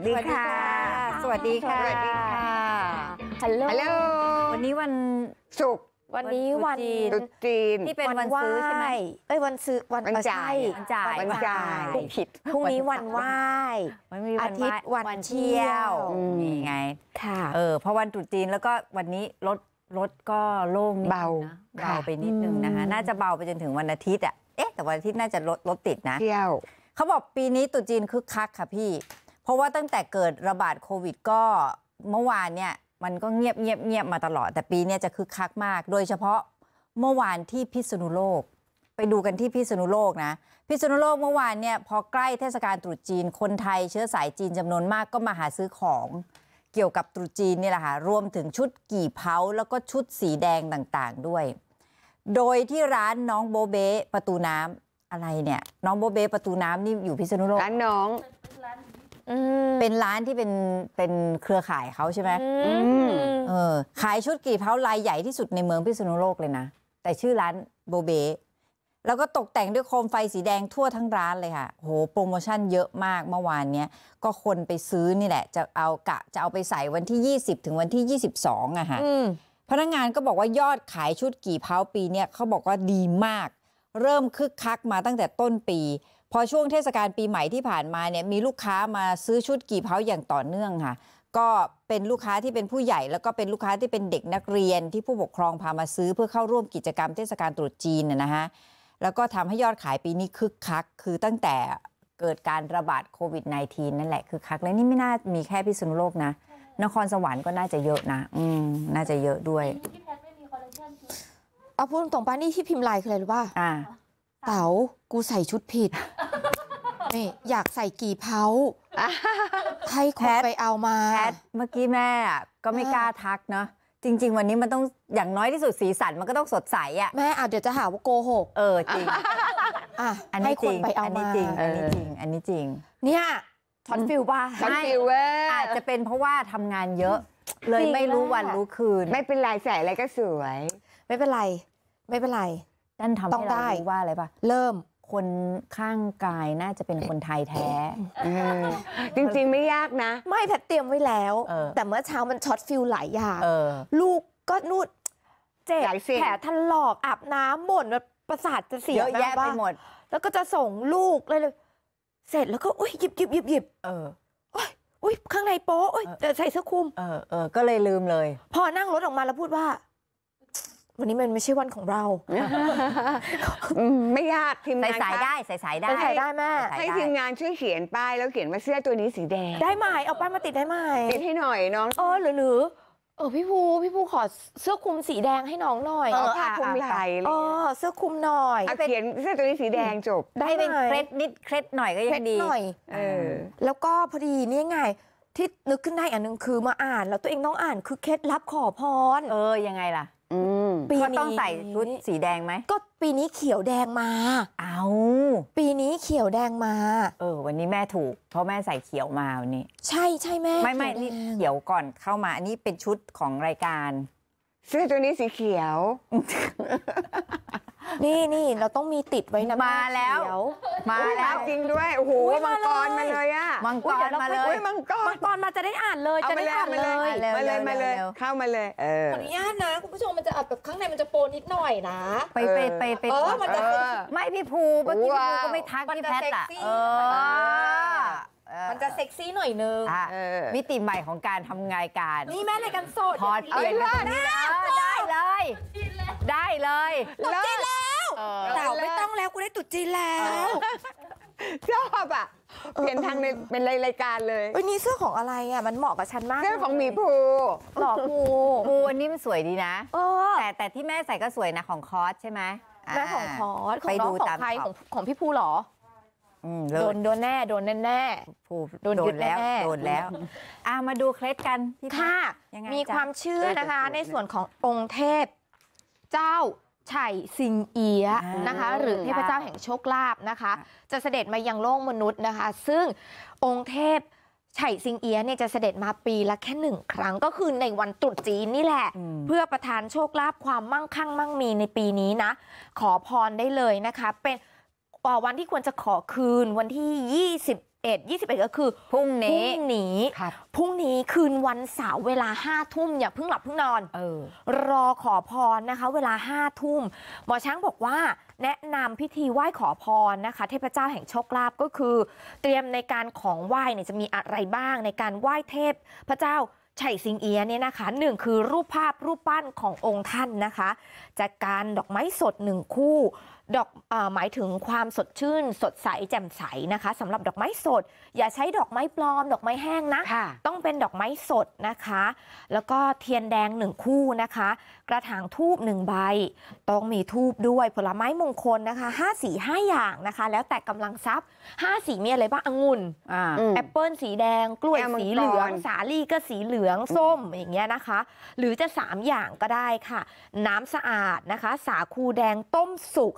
สดีค่ะสวัสดีค่ะสวัสดีค่ะ ฮัลโหล วันนี้วันศุกร์ วันนี้วันจีนที่เป็นวันซื้อใช่ไหมเอ้ยวันซื้อวันจ่ายวันจ่ายวันจ่ายผิด พรุ่งนี้วันไหว้อาทิตย์วันเที่ยวนี่ไง ค่ะ เออพอวันตรุษจีนแล้วก็วันนี้รถรถก็โล่งเบาเบาไปนิดนึงนะคะ น่าจะเบาไปจนถึงวันอาทิตย์อ่ะเอ๊ะแต่วันอาทิตย์น่าจะรถรถติดนะเที่ยว เขาบอกปีนี้ตุจีนคึกคักค่ะพี่ราะว่าตั้งแต่เกิดระบาดโควิด ก็เมื่อวานเนี่ยมันก็เงียบเงียบเงียบมาตลอด แต่ปีนี้จะคึกคักมาก โดยเฉพาะเมื่อวานที่พิษณุโลกไปดูกันที่พิษณุโลกนะพิษณุโลกเมื่อวานเนี่ยพอใกล้เทศกาลตรุษจีน คนไทยเชื้อสายจีนจำนวนมากก็มาหาซื้อของ เกี่ยวกับตรุษจีนนี่แหละค่ะรวมถึงชุดกี่เผาแล้วก็ชุดสีแดงต่างๆด้วย โดยที่ร้านน้องโบเบประตูน้ำอะไรเนี่ยน้องโบเบประตูน้ำนี่อยู่พิษณุโลกร้านน้องเป็นร้านที่เป็นเป็นเครือข่ายเขาใช่ไหมเออ ขายชุดกี่เพาลายใหญ่ที่สุดในเมืองพิษณุโลกเลยนะ แต่ชื่อร้านโบเบแล้วก็ตกแต่งด้วยโคมไฟสีแดงทั่วทั้งร้านเลยค่ะ โห โปรโมชั่นเยอะมาก เมื่อวานเนี้ยก็คนไปซื้อนี่แหละจะเอากะจะเอาไปใส่วันที่ 20 ถึงวันที่ 22อะฮะพนักงงานก็บอกว่ายอดขายชุดกี่เพาปีเนี่ยเขาบอกว่าดีมาก เริ่มคึกคักมาตั้งแต่ต้นปีพอช่วงเทศกาลปีใหม่ที่ผ่านมาเนี่ยมีลูกค้ามาซื้อชุดกี่เพาอย่างต่อเนื่องค่ะ ก็เป็นลูกค้าที่เป็นผู้ใหญ่ แล้วก็เป็นลูกค้าที่เป็นเด็กนักเรียนที่ผู้ปกครองพามาซื้อเพื่อเข้าร่วมกิจกรรมเทศกาลตรุษจีนน่ยนะคะแล้วก็ทำให้ยอดขายปีนี้คึกคักคือตั้งแต่เกิดการระบาดโควิด -19 นั่นแหละคือคัก และนี่ไม่น่ามีแค่พิษณุโลกนะ นครสวรรค์ก็น่าจะเยอะนะอืมน่าจะเยอะด้วยเอาพูดตรงป้านี่ที่พิมพ์ลายคืออะไรรู้ป่ะอ่าเต๋า กูใส่ชุดผิด นี่อยากใส่กี่เผาให้คนไปเอามาแพทเมื่อกี้แม่ ก็ไม่กล้าทักเนาะ จริงๆ วันนี้มันต้องอย่างน้อยที่สุดสีสันมันก็ต้องสดใสอ่ะ แม่อาจเดี๋ยวจะหาว่าโกหก เออจริงอ่ะอันนี้จริงอันนี้จริงอันนี้จริงอันนี้จริงเนี่ยช็อตฟิลป่ะช็อตฟิลเว้ยอาจจะเป็นเพราะว่าทำงานเยอะ เลยไม่รู้วันรู้คืน ไม่เป็นไรใส่อะไรก็สวยไม่เป็นไรไม่เป็นไรนั่นทำให้เรารู้ว่าอะไรปะเริ่ม คนข้างกายน่าจะเป็นคนไทยแท้ จริง ๆไม่ยากนะ ไม่แพทเตรียมไว้แล้ว แต่เมื่อเช้ามันช็อตฟิลหลายอย่างลูกก็นูดเจ็บแผลทหลอก อาบน้ำบ่นประสาทจะเสียเยอะแยะไปหมด แล้วก็จะส่งลูกเลย เสร็จแล้วก็อุ้ยหยิบหยิบหยิบหยิบเออ อุ้ยข้างในโป๊ะอุ้ยใส่เสื้อคลุมเออเออก็เลยลืมเลย พอนั่งรถออกมาแล้วพูดว่าวันนี้มันไม่ใช่วันของเราไม่ยากทีมงานใส่ายได้ใส่สายได้ใส่ได้แม่ให้ทีมงานช่วยเขียนป้ายแล้วเขียนว่าเสื้อตัวนี้สีแดงได้ไหมเอาป้ายมาติดได้ไหมติดให้หน่อยน้องเออหรือหรือเออพี่ภูพี่ภูขอเสื้อคลุมสีแดงให้น้องหน่อยเออผ้าคลุมไหล่เออเสื้อคลุมหน่อยเขียนเสื้อตัวนี้สีแดงจบได้เป็นเคล็ดนิดเคล็ดหน่อยก็ยังดีหน่อยเออแล้วก็พอดีนี่ไงที่นึกขึ้นได้อันนึงคือมาอ่านแล้วตัวเองต้องอ่านคือเคล็ดลับขอพรเออยังไงล่ะปีนี้ต้องใส่ชุดสีแดงไหม ก็ปีนี้เขียวแดงมา เอา ปีนี้เขียวแดงมา เออ วันนี้แม่ถูก เพราะแม่ใส่เขียวมาวันนี้ ใช่ใช่แม่ ไม่ไม่นี่เขียวก่อนเข้ามา อันนี้เป็นชุดของรายการเสื้อตัวนี้สีเขียวนี่นี่เราต้องมีติดไว้นะมาแล้ว มาแล้วจริงด้วยโอ้โหมังกรมาเลยอ่ะมังกรมาเลยมังกรมังกรมาจะได้อ่านเลยจะได้อ่านเลยามาเลยมาเลย เข้ามาเลยเออขออนุญาตนะ คุณผู้ชมมันจะแบบข้างในมันจะโปนนิดหน่อยนะไปไปไปไปเออมันจะไม่พี่ภูเมื่อกี้พี่ภูก็ไม่ทักพี่แพทย์อะเออมันจะเซ็กซี่หน่อยนึงมิติใหม่ของการทำงานการ นี่แม่ในกันโสดพอดเปลี่ยนได้เลย ได้เลยตุ๊จีแล้วแต่ไม่ต้องแล้ว กูได้ตุ๊จีแล้วชอบอ่ะเปลี่ยนทางในเป็นรายการเลยวันนี้เสื้อของอะไรอ่ะมันเหมาะกับฉันมากเสื้อของหมีภูหลอกภูภูนิีมันสวยดีนะแต่แต่ที่แม่ใส่ก็สวยนะของคอสใช่ไหมแม่ของคอสไปดูตามของของพี่ภูหรอโดนโดนแน่โดนแน่แน่ผูโดนแล้วโดนแล้วอามาดูเคล็ดกันพี่ค่ะ มีความเชื่อนะคะในส่วนขององค์เทพเจ้าไยสิงเอียนะคะ หรือเทพเจ้าแห่งโชคลาภนะคะ จะเสด็จมายังโลกมนุษย์นะคะ ซึ่งองค์เทพไยสิงเอียเนี่ยจะเสด็จมาปีละแค่หนึ่งครั้งก็คือในวันตรุษจีนนี่แหละเพื่อประทานโชคลาภความมั่งคั่งมั่งมีในปีนี้นะขอพรได้เลยนะคะเป็นวันที่ควรจะขอคืนวันที่20 21 21ก็คือพรุ่งนี้พรุ่งนี้พรุ่งนี้คืนวันเสาร์เวลาห้าทุ่มอย่าเพิ่งหลับเพิ่งนอนออรอขอพรนะคะ เวลาห้าทุ่มหมอช้างบอกว่าแนะนำพิธีไหว้ขอพรนะคะ เทพเจ้าแห่งโชคลาภก็คือ เตรียมในการของไหว้เนี่ยจะมีอะไรบ้างในการไหว้เทพพระเจ้าไยสิงเอียเนี่ยนะคะหนึ่งคือรูปภาพรูปปั้นขององค์ท่านนะคะจากการดอกไม้สดหนึ่งคู่ดอกอหมายถึงความสดชื่นสดใสแจ่มใสนะคะสำหรับดอกไม้สด อย่าใช้ดอกไม้ปลอม ดอกไม้แห้งนะ ต้องเป็นดอกไม้สดนะคะ แล้วก็เทียนแดงหนึ่งคู่นะคะ กระถางทูบหนึ่งใบ ต้องมีทูบด้วยผลไม้มงคลนะคะห้าสีห้าอย่างนะคะ แล้วแต่กำลังทรัพย์ห้าสีมีอะไรบ้างองุ่นแอปเปิลสีแดงกล้วยสีเหลืองสาลี่ก็สีเหลืองส้มอย่างเงี้ยนะคะ หรือจะ3อย่างก็ได้ค่ะน้ำสะอาดนะคะ สาคูแดงต้มสุก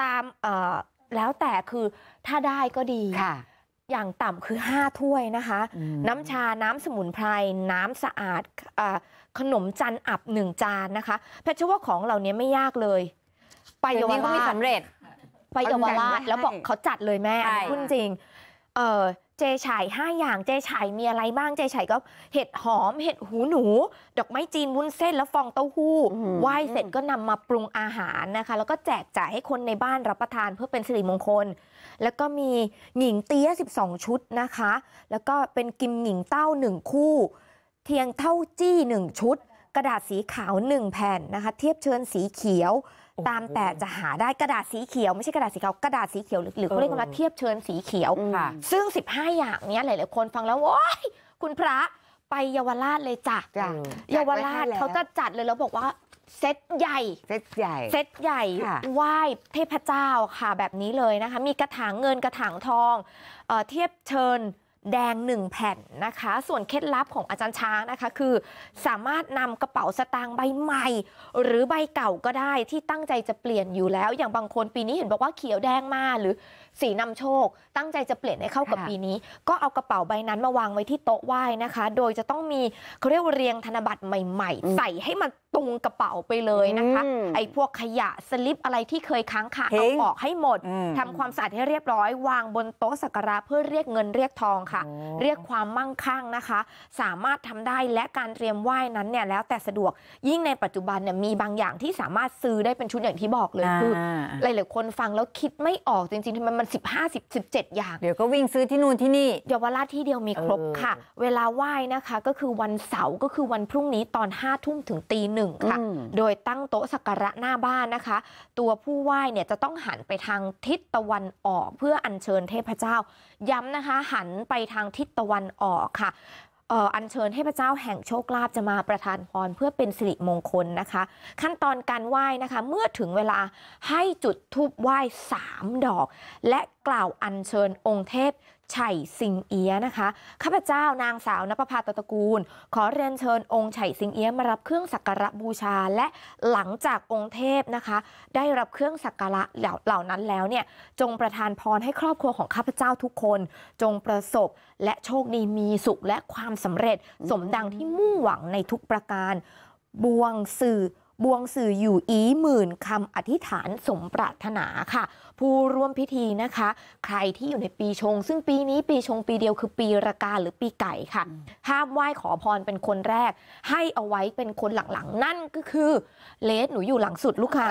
ตามแล้วแต่คือถ้าได้ก็ดี อย่างต่ำคือห้าถ้วยนะคะ น้ำชาน้ำสมุนไพรน้ำสะอาดขนมจันอับหนึ่งจานนะคะแพทย์เชื่อว่าของเหล่านี้ไม่ยากเลย ไปเยาวราชไปเยาวราชแล้วบอกเขาจัดเลยแม่คุณจริง เออเจฉายาอย่างเจฉายมีอะไรบ้างเจฉายก็เห็ดหอม เห็ดหูหนู ดอกไม้จีนวุ้นเส้นแล้วฟองเต้าหู้ไหว้เสร็จก็นำมาปรุงอาหารนะคะ แล้วก็แจกจ่ายให้คนในบ้านรับประทานเพื่อเป็นสิริมงคล แล้วก็มีหญิงเตี้ย 12 ชุดนะคะแล้วก็เป็นกิมหญิงเต้า1คู่ เทียงเท่าจี้1ชุด กระดาษสีขาว1แผ่นนะคะเทียบเชิญสีเขียวตามแต่จะหาได้กระดาษสีเขียว ไม่ใช่กระดาษสีขาวกระดาษสีเขียวหรือเขาเรียกว่าเทียบเชิญสีเขียว ซึ่ง 15 อย่างนี้หลายๆคนฟังแล้วโอ้ยคุณพระไปเยาวราชเลยจ้ะเยาวราชเขาจะจัดเลยแล้วบอกว่าเซตใหญ่ เซตใหญ่เซตใหญ่ ไหว้เทพเจ้าค่ะแบบนี้เลยนะคะมีกระถางเงินกระถางทองเทียบเชิญแดง1แผ่นนะคะ ส่วนเคล็ดลับของอาจารย์ช้างนะคะคือ สามารถนำกระเป๋าสตางค์ใบใหม่ หรือใบเก่าก็ได้ที่ตั้งใจจะเปลี่ยนอยู่แล้วอย่างบางคนปีนี้เห็นบอกว่าเขียวแดงมาหรือสีนำโชค ตั้งใจจะเปลี่ยนให้เข้ากับปีนี้ ก็เอากระเป๋าใบนั้นมาวางไว้ที่โต๊ะไหว้นะคะ โดยจะต้องมีเขาเรียกเรียงธนบัตรใหม่ ๆ ใส่ให้มันตรงกระเป๋าไปเลยนะคะ ไอ้พวกขยะสลิปอะไรที่เคยค้างคาเอาออกให้หมด ทำความสะอาดให้เรียบร้อย วางบนโต๊ะสักการะเพื่อเรียกเงินเรียกทองค่ะ เรียกความมั่งคั่งนะคะ สามารถทำได้และการเตรียมไหว้นั้นเนี่ยแล้วแต่สะดวกยิ่งในปัจจุบันเนี่ยมีบางอย่างที่สามารถซื้อได้เป็นชุดอย่างที่บอกเลยคือหลายๆคนฟังแล้วคิดไม่ออกจริงๆทำไมมัน15 0 17อย่างเดี๋ยวก็วิ่งซื้อที่นู่นที่นี่เยาวราชที่เดียวมีครบค่ะ เวลาไหว้นะคะก็คือวันเสาร์ก็คือวันพรุ่งนี้ตอน5ทุ่มถึงตีหนึ่งค่ะ โดยตั้งโต๊ะสักการะหน้าบ้านนะคะ ตัวผู้ไหว้เนี่ยจะต้องหันไปทางทิศตะวันออกเพื่ออัญเชิญเทพเจ้า ย้ำนะคะหันไปทางทิศตะวันออกค่ะอัญเชิญให้พระเจ้าแห่งโชคลาภจะมาประทานพรเพื่อเป็นสิริมงคลนะคะ ขั้นตอนการไหว้นะคะ เมื่อถึงเวลาให้จุดทูบไหว้3ดอกและกล่าว อัญเชิญองค์เทพไฉสิงเอียนะคะข้าพเจ้านางสาวนภพาตตระกูล ขอเรียนเชิญองค์ไฉสิงเอียมารับเครื่องสักการะบูชา และหลังจากองค์เทพนะคะ ได้รับเครื่องสักการะเหล่านั้นแล้วเนี่ยจงประทานพรให้ครอบครัวของข้าพเจ้าทุกคน จงประสบและโชคดีมีสุขและความสำเร็จสมดังที่มุ่งหวังในทุกประการบวงสื่อบวงสื่ออยู่อีหมื่นคำอธิษฐานสมปรารถนาค่ะผู้ร่วมพิธีนะคะ ใครที่อยู่ในปีชง ซึ่งปีนี้ปีชงปีเดียวคือปีระกา หรือปีไก่ค่ะ ห้ามไหว้ขอพรเป็นคนแรก ให้เอาไว้เป็นคนหลัง ๆ นั่นก็คือเลสหนูอยู่หลังสุดลูกค้า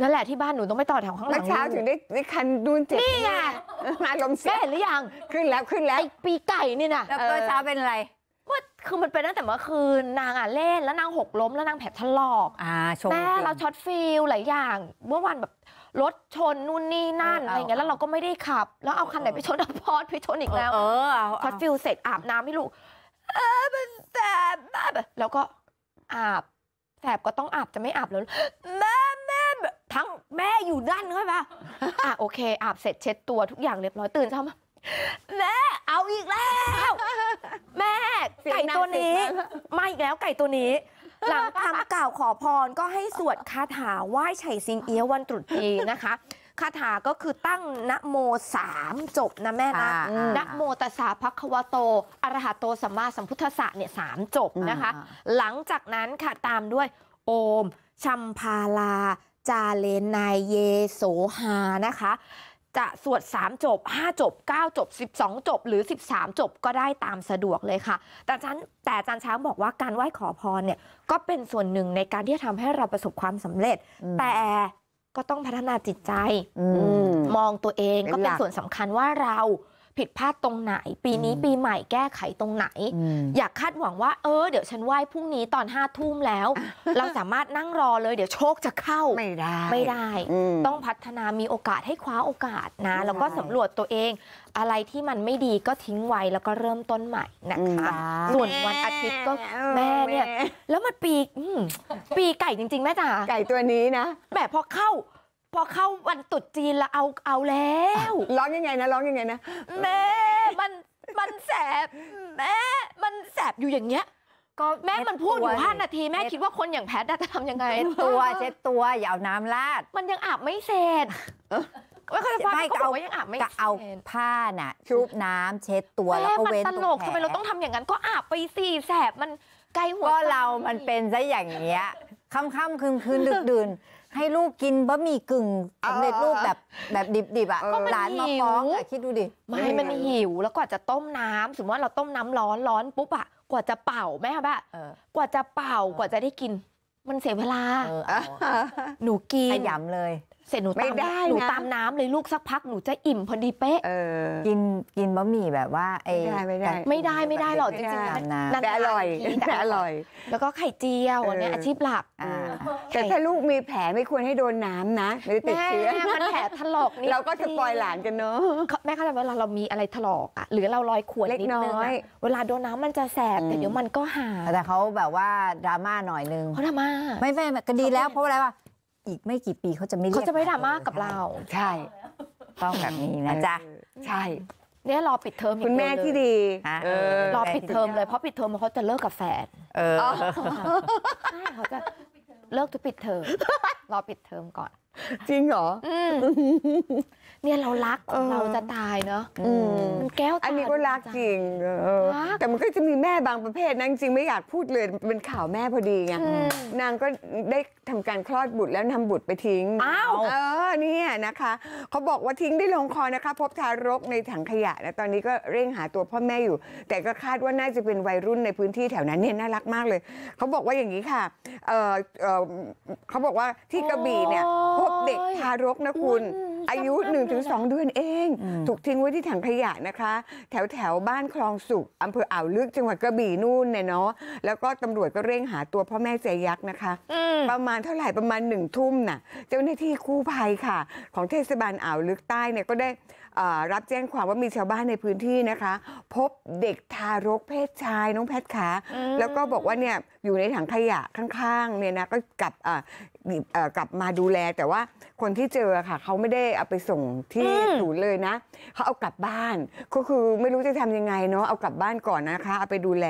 นั่นแหละที่บ้านหนูต้องไม่ต่อแถวข้างหลังเช้าถึงได้ได้คันดูนเจ็บนี่ไงมาลมเสียแหรือยังขึ้นแล้วขึ้นแล้วปีไก่นี่นะแล้วเช้าเป็นอะไรว่าคือมันเป็นตั้งแต่เมื่อคืน นางอ่ะเล่นแล้วนางหกล้ม แล้วนางแผลถลอกอแม่เราช็อตฟิลหลายอย่างเมื่อวันแบบรถชนนู่นนี่นั่นอะไรเงี้ยแล้วเราก็ไม่ได้ขับ แล้วเอาคันไหนไปชนอะพอดไปชนอีกแล้วฟัพอดฟิลเสร็จอาบน้ำไม่รู้เออมันแสบแบบแล้วก็ อาบแสบก็ต้องอาบจะไม่อาบแล้วแม่แม่ทั้งแม่อยู่ด้านนู้่ปะอ่ะโอเค อาบเสร็จเช็ดตัวทุกอย่างเรียบร้อย ตื่นเช้ามาแม่เอาอีกแล้ว แม่ไก่ตัวนี้มาอีกแล้วไก่ตัวนี้หลังคำกล่าวขอพรก็ให้สวดคาถาไหว้ไฉสิงเอี้ยวันตรุษจีนนะคะ คาถาก็คือตั้งนะโมสามจบนะแม่นะนะโมตัสสะภควะโตอรหะโตสัมมาสัมพุทธสะเนี่ยสามจบนะคะ หลังจากนั้นค่ะตามด้วยโอมชัมพาลาจาเลนายเยโสหานะคะจะสวด 3 จบ 5 จบ 9 จบ 12 จบ หรือ 13 จบก็ได้ตามสะดวกเลยค่ะ แต่จันแต่จันช้างบอกว่าการไหว้ขอพรเนี่ย ก็เป็นส่วนหนึ่งในการที่จะทำให้เราประสบความสำเร็จ แต่ก็ต้องพัฒนาจิตใจมองตัวเองก็เป็นส่วนสำคัญว่าเราผิดพลาดตรงไหนปีนี้ปีใหม่แก้ไขตรงไหนอยากคาดหวังว่าเออเดี๋ยวฉันไหว้พรุ่งนี้ตอนห้าทุ่มแล้ว เราสามารถนั่งรอเลยเดี๋ยวโชคจะเข้า ไม่ได้ไม่ได้ ต้องพัฒนามีโอกาสให้คว้าโอกาสนะ แล้วก็สำรวจตัวเอง อะไรที่มันไม่ดีก็ทิ้งไว้แล้วก็เริ่มต้นใหม่นะคะ ส่วนวันอาทิตย์ก็แม่เนี่ยแล้วมันปีปีไก่จริงๆแม่จ๋าไก่ตัวนี้นะ แบบพอเข้าพอเข้าวันตุดจีนละเอาเอาแล้วร้องยังไงนะร้องยังไงนะแม่มันมันแสบแม่มันแสบอยู่อย่างเงี้ย ก็แม่มันพูดอยู่ห้านาที แม่คิดว่าคนอย่างแพทจะทำยังไงเช็ดตัวเช็ดตัวอย่าเอาน้ำราด มันยังอาบไม่เสร็จไม่เคยฟังก็บอกว่ายังอาบไม่ก็เอาผ้าน่ะชุบน้ำเช็ดตัวแล้วก็เว้นตัวแผลตลกทำไมเราต้องทำอย่างนั้นก็อาบไปสี่แสบมันไกลหัวก็เรามันเป็นซะอย่างเงี้ยค่ำค่ำคืนคืนดึกดื่นให้ลูกกินบะหมี่กึ่งสำเร็จรูปแบบแบบดิบๆอ่ะก็มหลานมาฟ้องหิวะคิดดูดิ ไม่มันหิวแล้วกว่าจะต้มน้ำสมมติว่าเราต้มน้ำร้อนร้อนปุ๊บอ่ะกว่าจะเป่าแม่ครับะกว่าจะเป่ากว่าจะได้กิน มันเสียเวลาหนูกินขยำเลยเสร็จหนูตามได้หนูตามน้ำเลยลูกสักพักหนูจะอิ่มพอดีเป๊ะกินกินบะหมี่แบบว่าไอ้ไม่ได้ไม่ได้ ไม่ได้ไม่ได้หรอกจริงๆนะแต่อร่อยแต่อร่อย แล้วก็ไข่เจียวเนี่ยอาชีพหลักแต่ถ้าลูกมีแผลไม่ควรให้โดนน้ำนะหรือติดเชื้อมันแผลถลอกนี่เราก็สปอยหลานกันเนาะแม่เข้าใจเวลาเรามีอะไรถลอกอ่ะหรือเรารอยขวดนิดนึง้อยเวลาโดนน้ำมันจะแสบ แต่เดี๋ยวมันก็หายแต่เขาแบบว่าดราม่าหน่อยนึงเขราดราม่าไม่ไม่ก็ดีแล้วเพราะอะไรวะอีกไม่กี่ปีเขาจะไม่เกเขาจะไม่ดราม่ากับเรา ใช่ต้องแบบนี้นะจ๊ะใช่ เนี่ยรอปิดเทอมคุณแม่ที่ดีรอปิดเทอมเลยเพราะปิดเทอมเขาจะเลิกกับแฟนเออเขาจะเลิกทุกปิดเทอม รอปิดเทอมก่อน จริงเหรอเนี่ยเรารักเราจะตายเนาะมันแก้วตาอันนี้ก็รักจริงแต่มันก็จะมีแม่บางประเภทนะ จริงไม่อยากพูดเลยเป็นข่าวแม่พอดีไงนางก็ได้ทำการคลอดบุตรแล้วนำบุตรไปทิ้งอ้าวเออเนี่ยนะคะ เขาบอกว่าทิ้งได้ลงคอนะคะ พบทารกในถังขยะนะตอนนี้ก็เร่งหาตัวพ่อแม่อยู่ แต่ก็คาดว่าน่าจะเป็นวัยรุ่นในพื้นที่แถวนั้นเนี่ยน่ารักมากเลย เขาบอกว่าอย่างนี้ค่ะเออเออเขาบอกว่าที่กระบี่เนี่ย พบเด็กทารกนะคุณอายุหนึ่งถึงสองเดือนเอง ถูกทิ้งไว้ที่ถังขยะนะคะ แถวแถวบ้านคลองสุกอำเภออ่าวลึกจังหวัดกระบี่นู่นเนี่ยเนาะแล้วก็ตำรวจก็เร่งหาตัวพ่อแม่ใจยักษ์นะคะ ประมาณเท่าไหร่ประมาณหนึ่งทุ่มน่ะเจ้าหน้าที่คู่ภัยค่ะ ของเทศบาลอ่าวลึกใต้เนี่ยก็ได้รับแจ้งความว่ามีชาวบ้านในพื้นที่นะคะ พบเด็กทารกเพศชายน้องแพทย์ขาแล้วก็บอกว่าเนี่ยอยู่ในถังขยะข้างๆเนี่ยนะก็กับกลับมาดูแลแต่ว่าคนที่เจอค่ะเขาไม่ได้เอาไปส่งที่ศูนย์เลยนะ เขาเอากลับบ้านก็คือไม่รู้จะทำยังไงเนาะเอากลับบ้านก่อนนะคะ เอาไปดูแล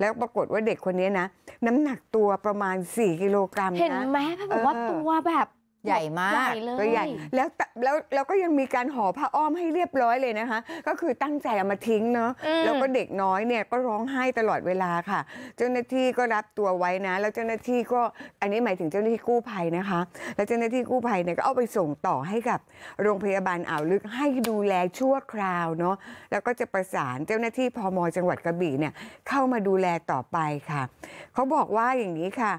แล้วปรากฏว่าเด็กคนนี้นะ น้ำหนักตัวประมาณ 4กิโลกรัมเห็นไหมพี่บอกว่าตัวแบบใหญ่มากใหญ่ลตัวใหญ่แล้วแล้วล้วก็ยังมีการห่อผ้าอ้อมให้เรียบร้อยเลยนะคะ ก็คือตั้งใจเอามาทิ้งเนาะแล้วก็เด็กน้อยเนี่ยก็ร้องไห้ตลอดเวลาค่ะ เจ้าหน้าที่ก็รับตัวไว้นะ แล้วเจ้าหน้าที่ก็อันนี้หมายถึงเจ้าหน้าที่กู้ภัยนะคะแล้วเจ้าหน้าที่กู้ภัยเนี่ยก็เอาไปส่งต่อให้กับโรงพยาบาลอ่าวลึกให้ดูแลชั่วคราวเนาะแล้วก็จะประสานเจ้าหน้าที่พมจังหวัดกระบี่เนี่ยเข้ามาดูแลต่อไปค่ะเขาบอกว่าอย่างนี้ค่ะ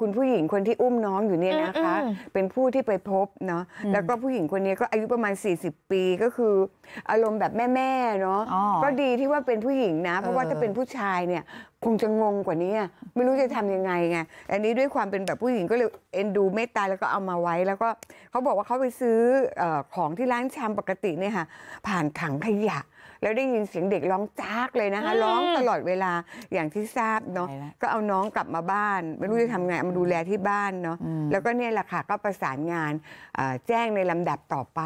คุณผู้หญิงคนที่อุ้มน้องอยู่เนี่ยนะคะ เป็นผู้ที่ไปพบเนาะแล้วก็ผู้หญิงคนนี้ก็อายุประมาณ 40 ปีก็คืออารมณ์แบบแม่ๆเนาะก็ดีที่ว่าเป็นผู้หญิงนะ เพราะว่าถ้าเป็นผู้ชายเนี่ยคงจะงงกว่านี้ ไม่รู้จะทํำยังไงไงอันนี้ด้วยความเป็นแบบผู้หญิงก็เลยเอ็นดูเมตตาแล้วก็เอามาไว้ แล้วก็เขาบอกว่าเขาไปซื้อของที่ร้านชามปกติเนี่ยค่ะผ่านถังขยะแล้วได้ยินเสียงเด็กร้องจากเลยนะคะร้องตลอดเวลาอย่างที่ทราบเนาะก็เอาน้องกลับมาบ้านไม่รู้จะทำไงเอามาดูแลที่บ้านเนาะแล้วก็เนี่ยแหละค่ะก็ประสานงานแจ้งในลำดับต่อไป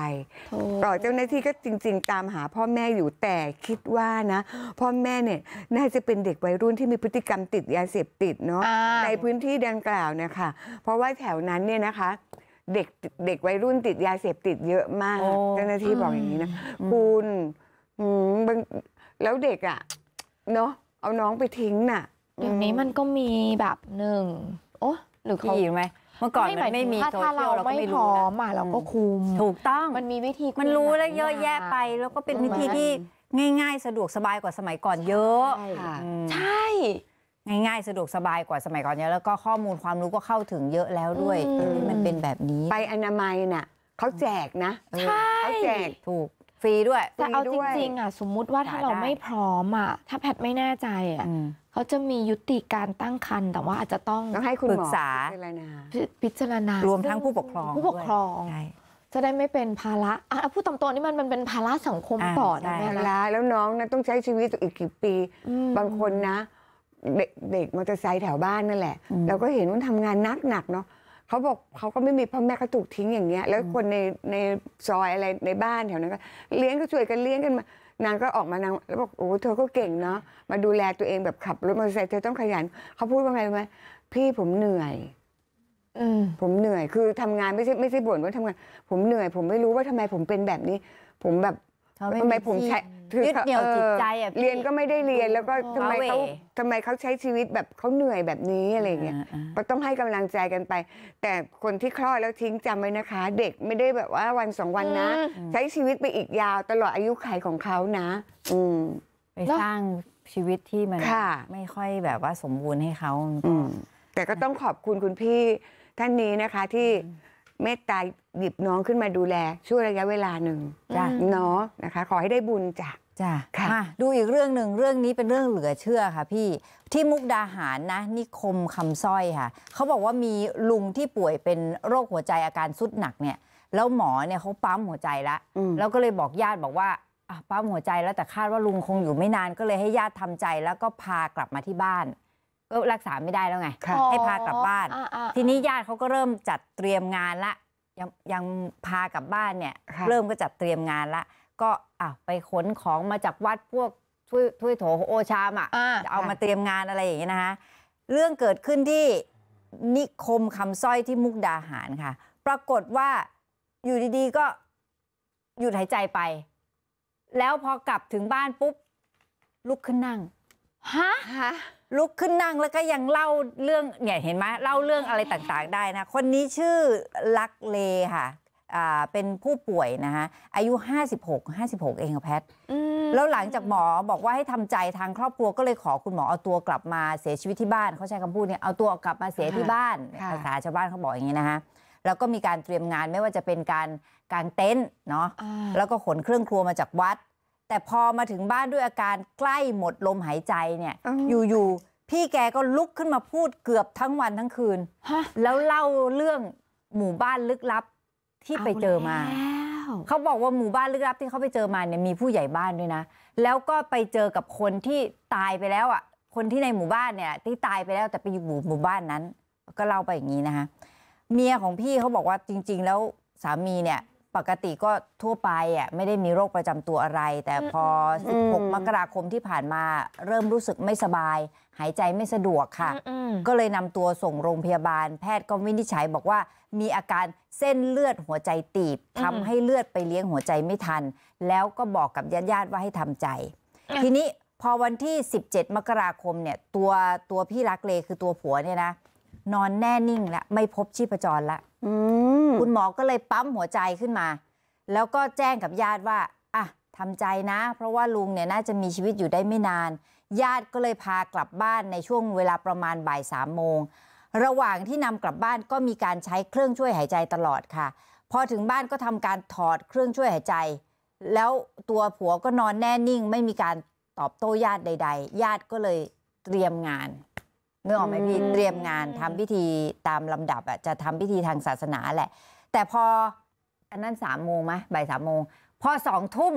ต่อเจ้าหน้าที่ก็จริง ๆตามหา พ่อแม่อยู่แต่คิดว่านะ พ่อแม่เนี่ย น่าจะเป็นเด็กวัยรุ่นที่มีพฤติกรรมติดยาเสพติดเนาะในพื้นที่ดังกล่าวนะคะเพราะว่าแถวนั้นเนี่ยนะคะ เด็กเด็กวัยรุ่นติดยาเสพติดเยอะมาก เจ้าหน้าที่บอกอย่างนี้นะคุณอแล้วเด็กอ่ะเนาะเอาน้องไปทิ้งน่ะอย่างนี้มันก็มีแบบหนึ่งโอ้หรือเขาไหมเมื่อก่อนมันไม่มีโซเชียลเราไม่พร้มอ่ะเราก็คุมถูกต้องมันมีวิธีมันรู้แล้วเยอะแยะไป แล้วก็เป็นวิธีที่ง่ายๆสะดวกสบายกว่าสมัยก่อนเยอะใช่ง่ายๆสะดวกสบายกว่าสมัยก่อนเยอะแล้วก็ข้อมูลความรู้ก็เข้าถึงเยอะแล้วด้วยมันเป็นแบบนี้ไปอนามัยน่ะเขาแจกนะเขาแจกถูกฟรีด้วยแต่เอาจริงๆอ่ะสมมุติว่าถ้าเราไม่พร้อมอ่ะถ้าแพทย์ไม่แน่ใจอ่ะเขาจะมียุติการตั้งครรภ์แต่ว่าอาจจะต้องต้องให้คุณหมอพิจารณาพิจารณารวมทั้งผู้ปกครองผู้ปกครอง จะได้ไม่เป็นภาระอ่ะพูดตามตรงนี่มันมันเป็นภาระสังคมต่อนะแม่ละแล้วน้องนะต้องใช้ชีวิตอีกกี่ปีบางคนนะ เด็กเด็กมอเตอร์ไซค์แถวบ้านนั่นแหละเราก็เห็นว่าทำงานนักหนักเนาะเขาบอกเขาก็ไม่มีพ่อแม่เขาถูกทิ้งอย่างเงี้ยแล้วคนในในซอยอะไร ในบ้านแถวนั้นก็ เลี้ยงก็ช่วยกันเลี้ยงกันมา นางก็ออกมานางแล้วบอกโอ้เธอก็เก่งเนาะมาดูแลตัวเองแบบขับรถมอเตอร์ไซค์เธอต้องขยันเขาพูดว่าไงรู้ไหมพี่ผมเหนื่อยผมเหนื่อยคือทำงานไม่ใช่ไม่ใช่บ่นว่าทำงาน ผมเหนื่อย ผมไม่รู้ว่าทำไมผมเป็นแบบนี้ ผมแบบทำไมผมใช้ยึดเหนี่ยวจิตใจอ่ะเรียนก็ไม่ได้เรียนแล้วก็ทำไมเขาทำไมเขาใช้ชีวิตแบบเขาเหนื่อยแบบนี้อะไรเงี้ยก็ต้องให้กำลังใจกันไป แต่คนที่คลอดแล้วทิ้งจำไว้นะคะ เด็กไม่ได้แบบว่าวันสองวันนะใช้ชีวิตไปอีกยาวตลอดอายุขัยของเขานะ อืไปสร้างชีวิตที่มัน ไม่ค่อยแบบว่าสมบูรณ์ให้เขาแต่ก็ต้องขอบคุณคุณพี่ ท่านนี้นะคะที่เมตตาหยิบน้องขึ้นมาดูแลช่วงระยะเวลาหนึ่งจ้ะเนาะนะคะ ขอให้ได้บุญจ้ะจ้ะค่ะดูอีกเรื่องหนึ่ง เรื่องนี้เป็นเรื่องเหลือเชื่อค่ะ พี่ ที่มุกดาหารนะ นิคมคำสร้อยค่ะ เขาบอกว่ามีลุงที่ป่วยเป็นโรคหัวใจอาการสุดหนักเนี่ย แล้วหมอเนี่ยเขาปั๊มหัวใจแล้วแล้วก็เลยบอกญาติบอกว่าปั๊มหัวใจแล้วแต่คาดว่าลุงคงอยู่ไม่นานก็เลยให้ญาติทำใจแล้วก็พากลับมาที่บ้าน ก็รักษาไม่ได้แล้วไงให้พากลับบ้าน ทีนี้ญาติเขาก็เริ่มจัดเตรียมงานละ ยังยังพากลับบ้านเนี่ยเริ่มก็จัดเตรียมงานละก็อ่ะไปขนของมาจากวัดพวกถ้วยโถ โอชามอ่ะจะเอามาเตรียมงานอะไรอย่างเงี้ยนะคะเรื่องเกิดขึ้นที่นิคมคำสร้อยที่มุกดาหารค่ะ ปรากฏว่าอยู่ดี ๆก็หยุดหายใจไป แล้วพอกลับถึงบ้านปุ๊บลุกขึ้นนั่งฮะลุกขึ้นนั่งแล้วก็ยังเล่าเรื่องเนี่ยเห็นไหมเล่าเรื่องอะไรต่างๆได้นะ คนนี้ชื่อลักเลค่ะเป็นผู้ป่วยนะคะอายุ 56 56เองแพทย์แล้วหลังจากหมอบอกว่าให้ทำใจทางครอบครัวก็เลยขอคุณหมอเอาตัวกลับมาเสียชีวิตที่บ้านเขาใช้คำพูดเนี่ยเอาตัวกลับมาเสียที่บ้านภาษาชาวบ้านเขาบอกอย่างนี้นะคะแล้วก็มีการเตรียมงานไม่ว่าจะเป็นการกางเต็นท์เนาะแล้วก็ขนเครื่องครัวมาจากวัด แต่พอมาถึงบ้านด้วยอาการใกล้หมดลมหายใจเนี่ยอยู่ๆพี่แกก็ลุกขึ้นมาพูดเกือบทั้งวันทั้งคืนแล้วเล่าเรื่องหมู่บ้านลึกลับที่ไปเจอมา เขาบอกว่าหมู่บ้านลึกลับที่เขาไปเจอมาเนี่ยมีผู้ใหญ่บ้านด้วยนะแล้วก็ไปเจอกับคนที่ตายไปแล้วอ่ะคนที่ในหมู่บ้านเนี่ย ที่ตายไปแล้วแต่ไปอยู่หมู่บ้านนั้น ก็เล่าไปอย่างนี้นะคะเมียของพี่เขาบอกว่าจริงๆแล้วสามีเนี่ยปกติก็ทั่วไปอ่ะไม่ได้มีโรคประจำตัวอะไร แต่พอ16มกราคมที่ผ่านมา เริ่มรู้สึกไม่สบาย หายใจไม่สะดวกค่ะก็เลยนำตัวส่งโรงพยาบาล แพทย์ก็วินิจฉัยบอกว่ามีอาการเส้นเลือดหัวใจตีบ ทำให้เลือดไปเลี้ยงหัวใจไม่ทัน แล้วก็บอกกับญาติๆว่าให้ทำใจ ทีนี้พอวันที่ 17 มกราคมเนี่ยตัวตัวพี่รักเลคือตัวผัวเนี่ยนะนอนแน่นิ่งและไม่พบชีพจร ละคุณหมอก็เลยปั๊มหัวใจขึ้นมา แล้วก็แจ้งกับญาติว่าอ่ะทำใจนะ เพราะว่าลุงเนี่ยน่าจะมีชีวิตอยู่ได้ไม่นาน ญาติก็เลยพากลับบ้านในช่วงเวลาประมาณบ่ายสามโมงระหว่างที่นำกลับบ้านก็มีการใช้เครื่องช่วยหายใจตลอดค่ะ พอถึงบ้านก็ทำการถอดเครื่องช่วยหายใจ แล้วตัวผัวก็นอนแน่นิ่ง ไม่มีการตอบโต้ญาติใด ๆ ญาติก็เลยเตรียมงานนืกออกไหมพี่ เตรียมงาน ทำพิธีตามลำดับอ่ะจะทำพิธีทางศาสนาแหละ แต่พออันนั้นสามโมงไหมบ่ายสามโมง พอสองทุ่ม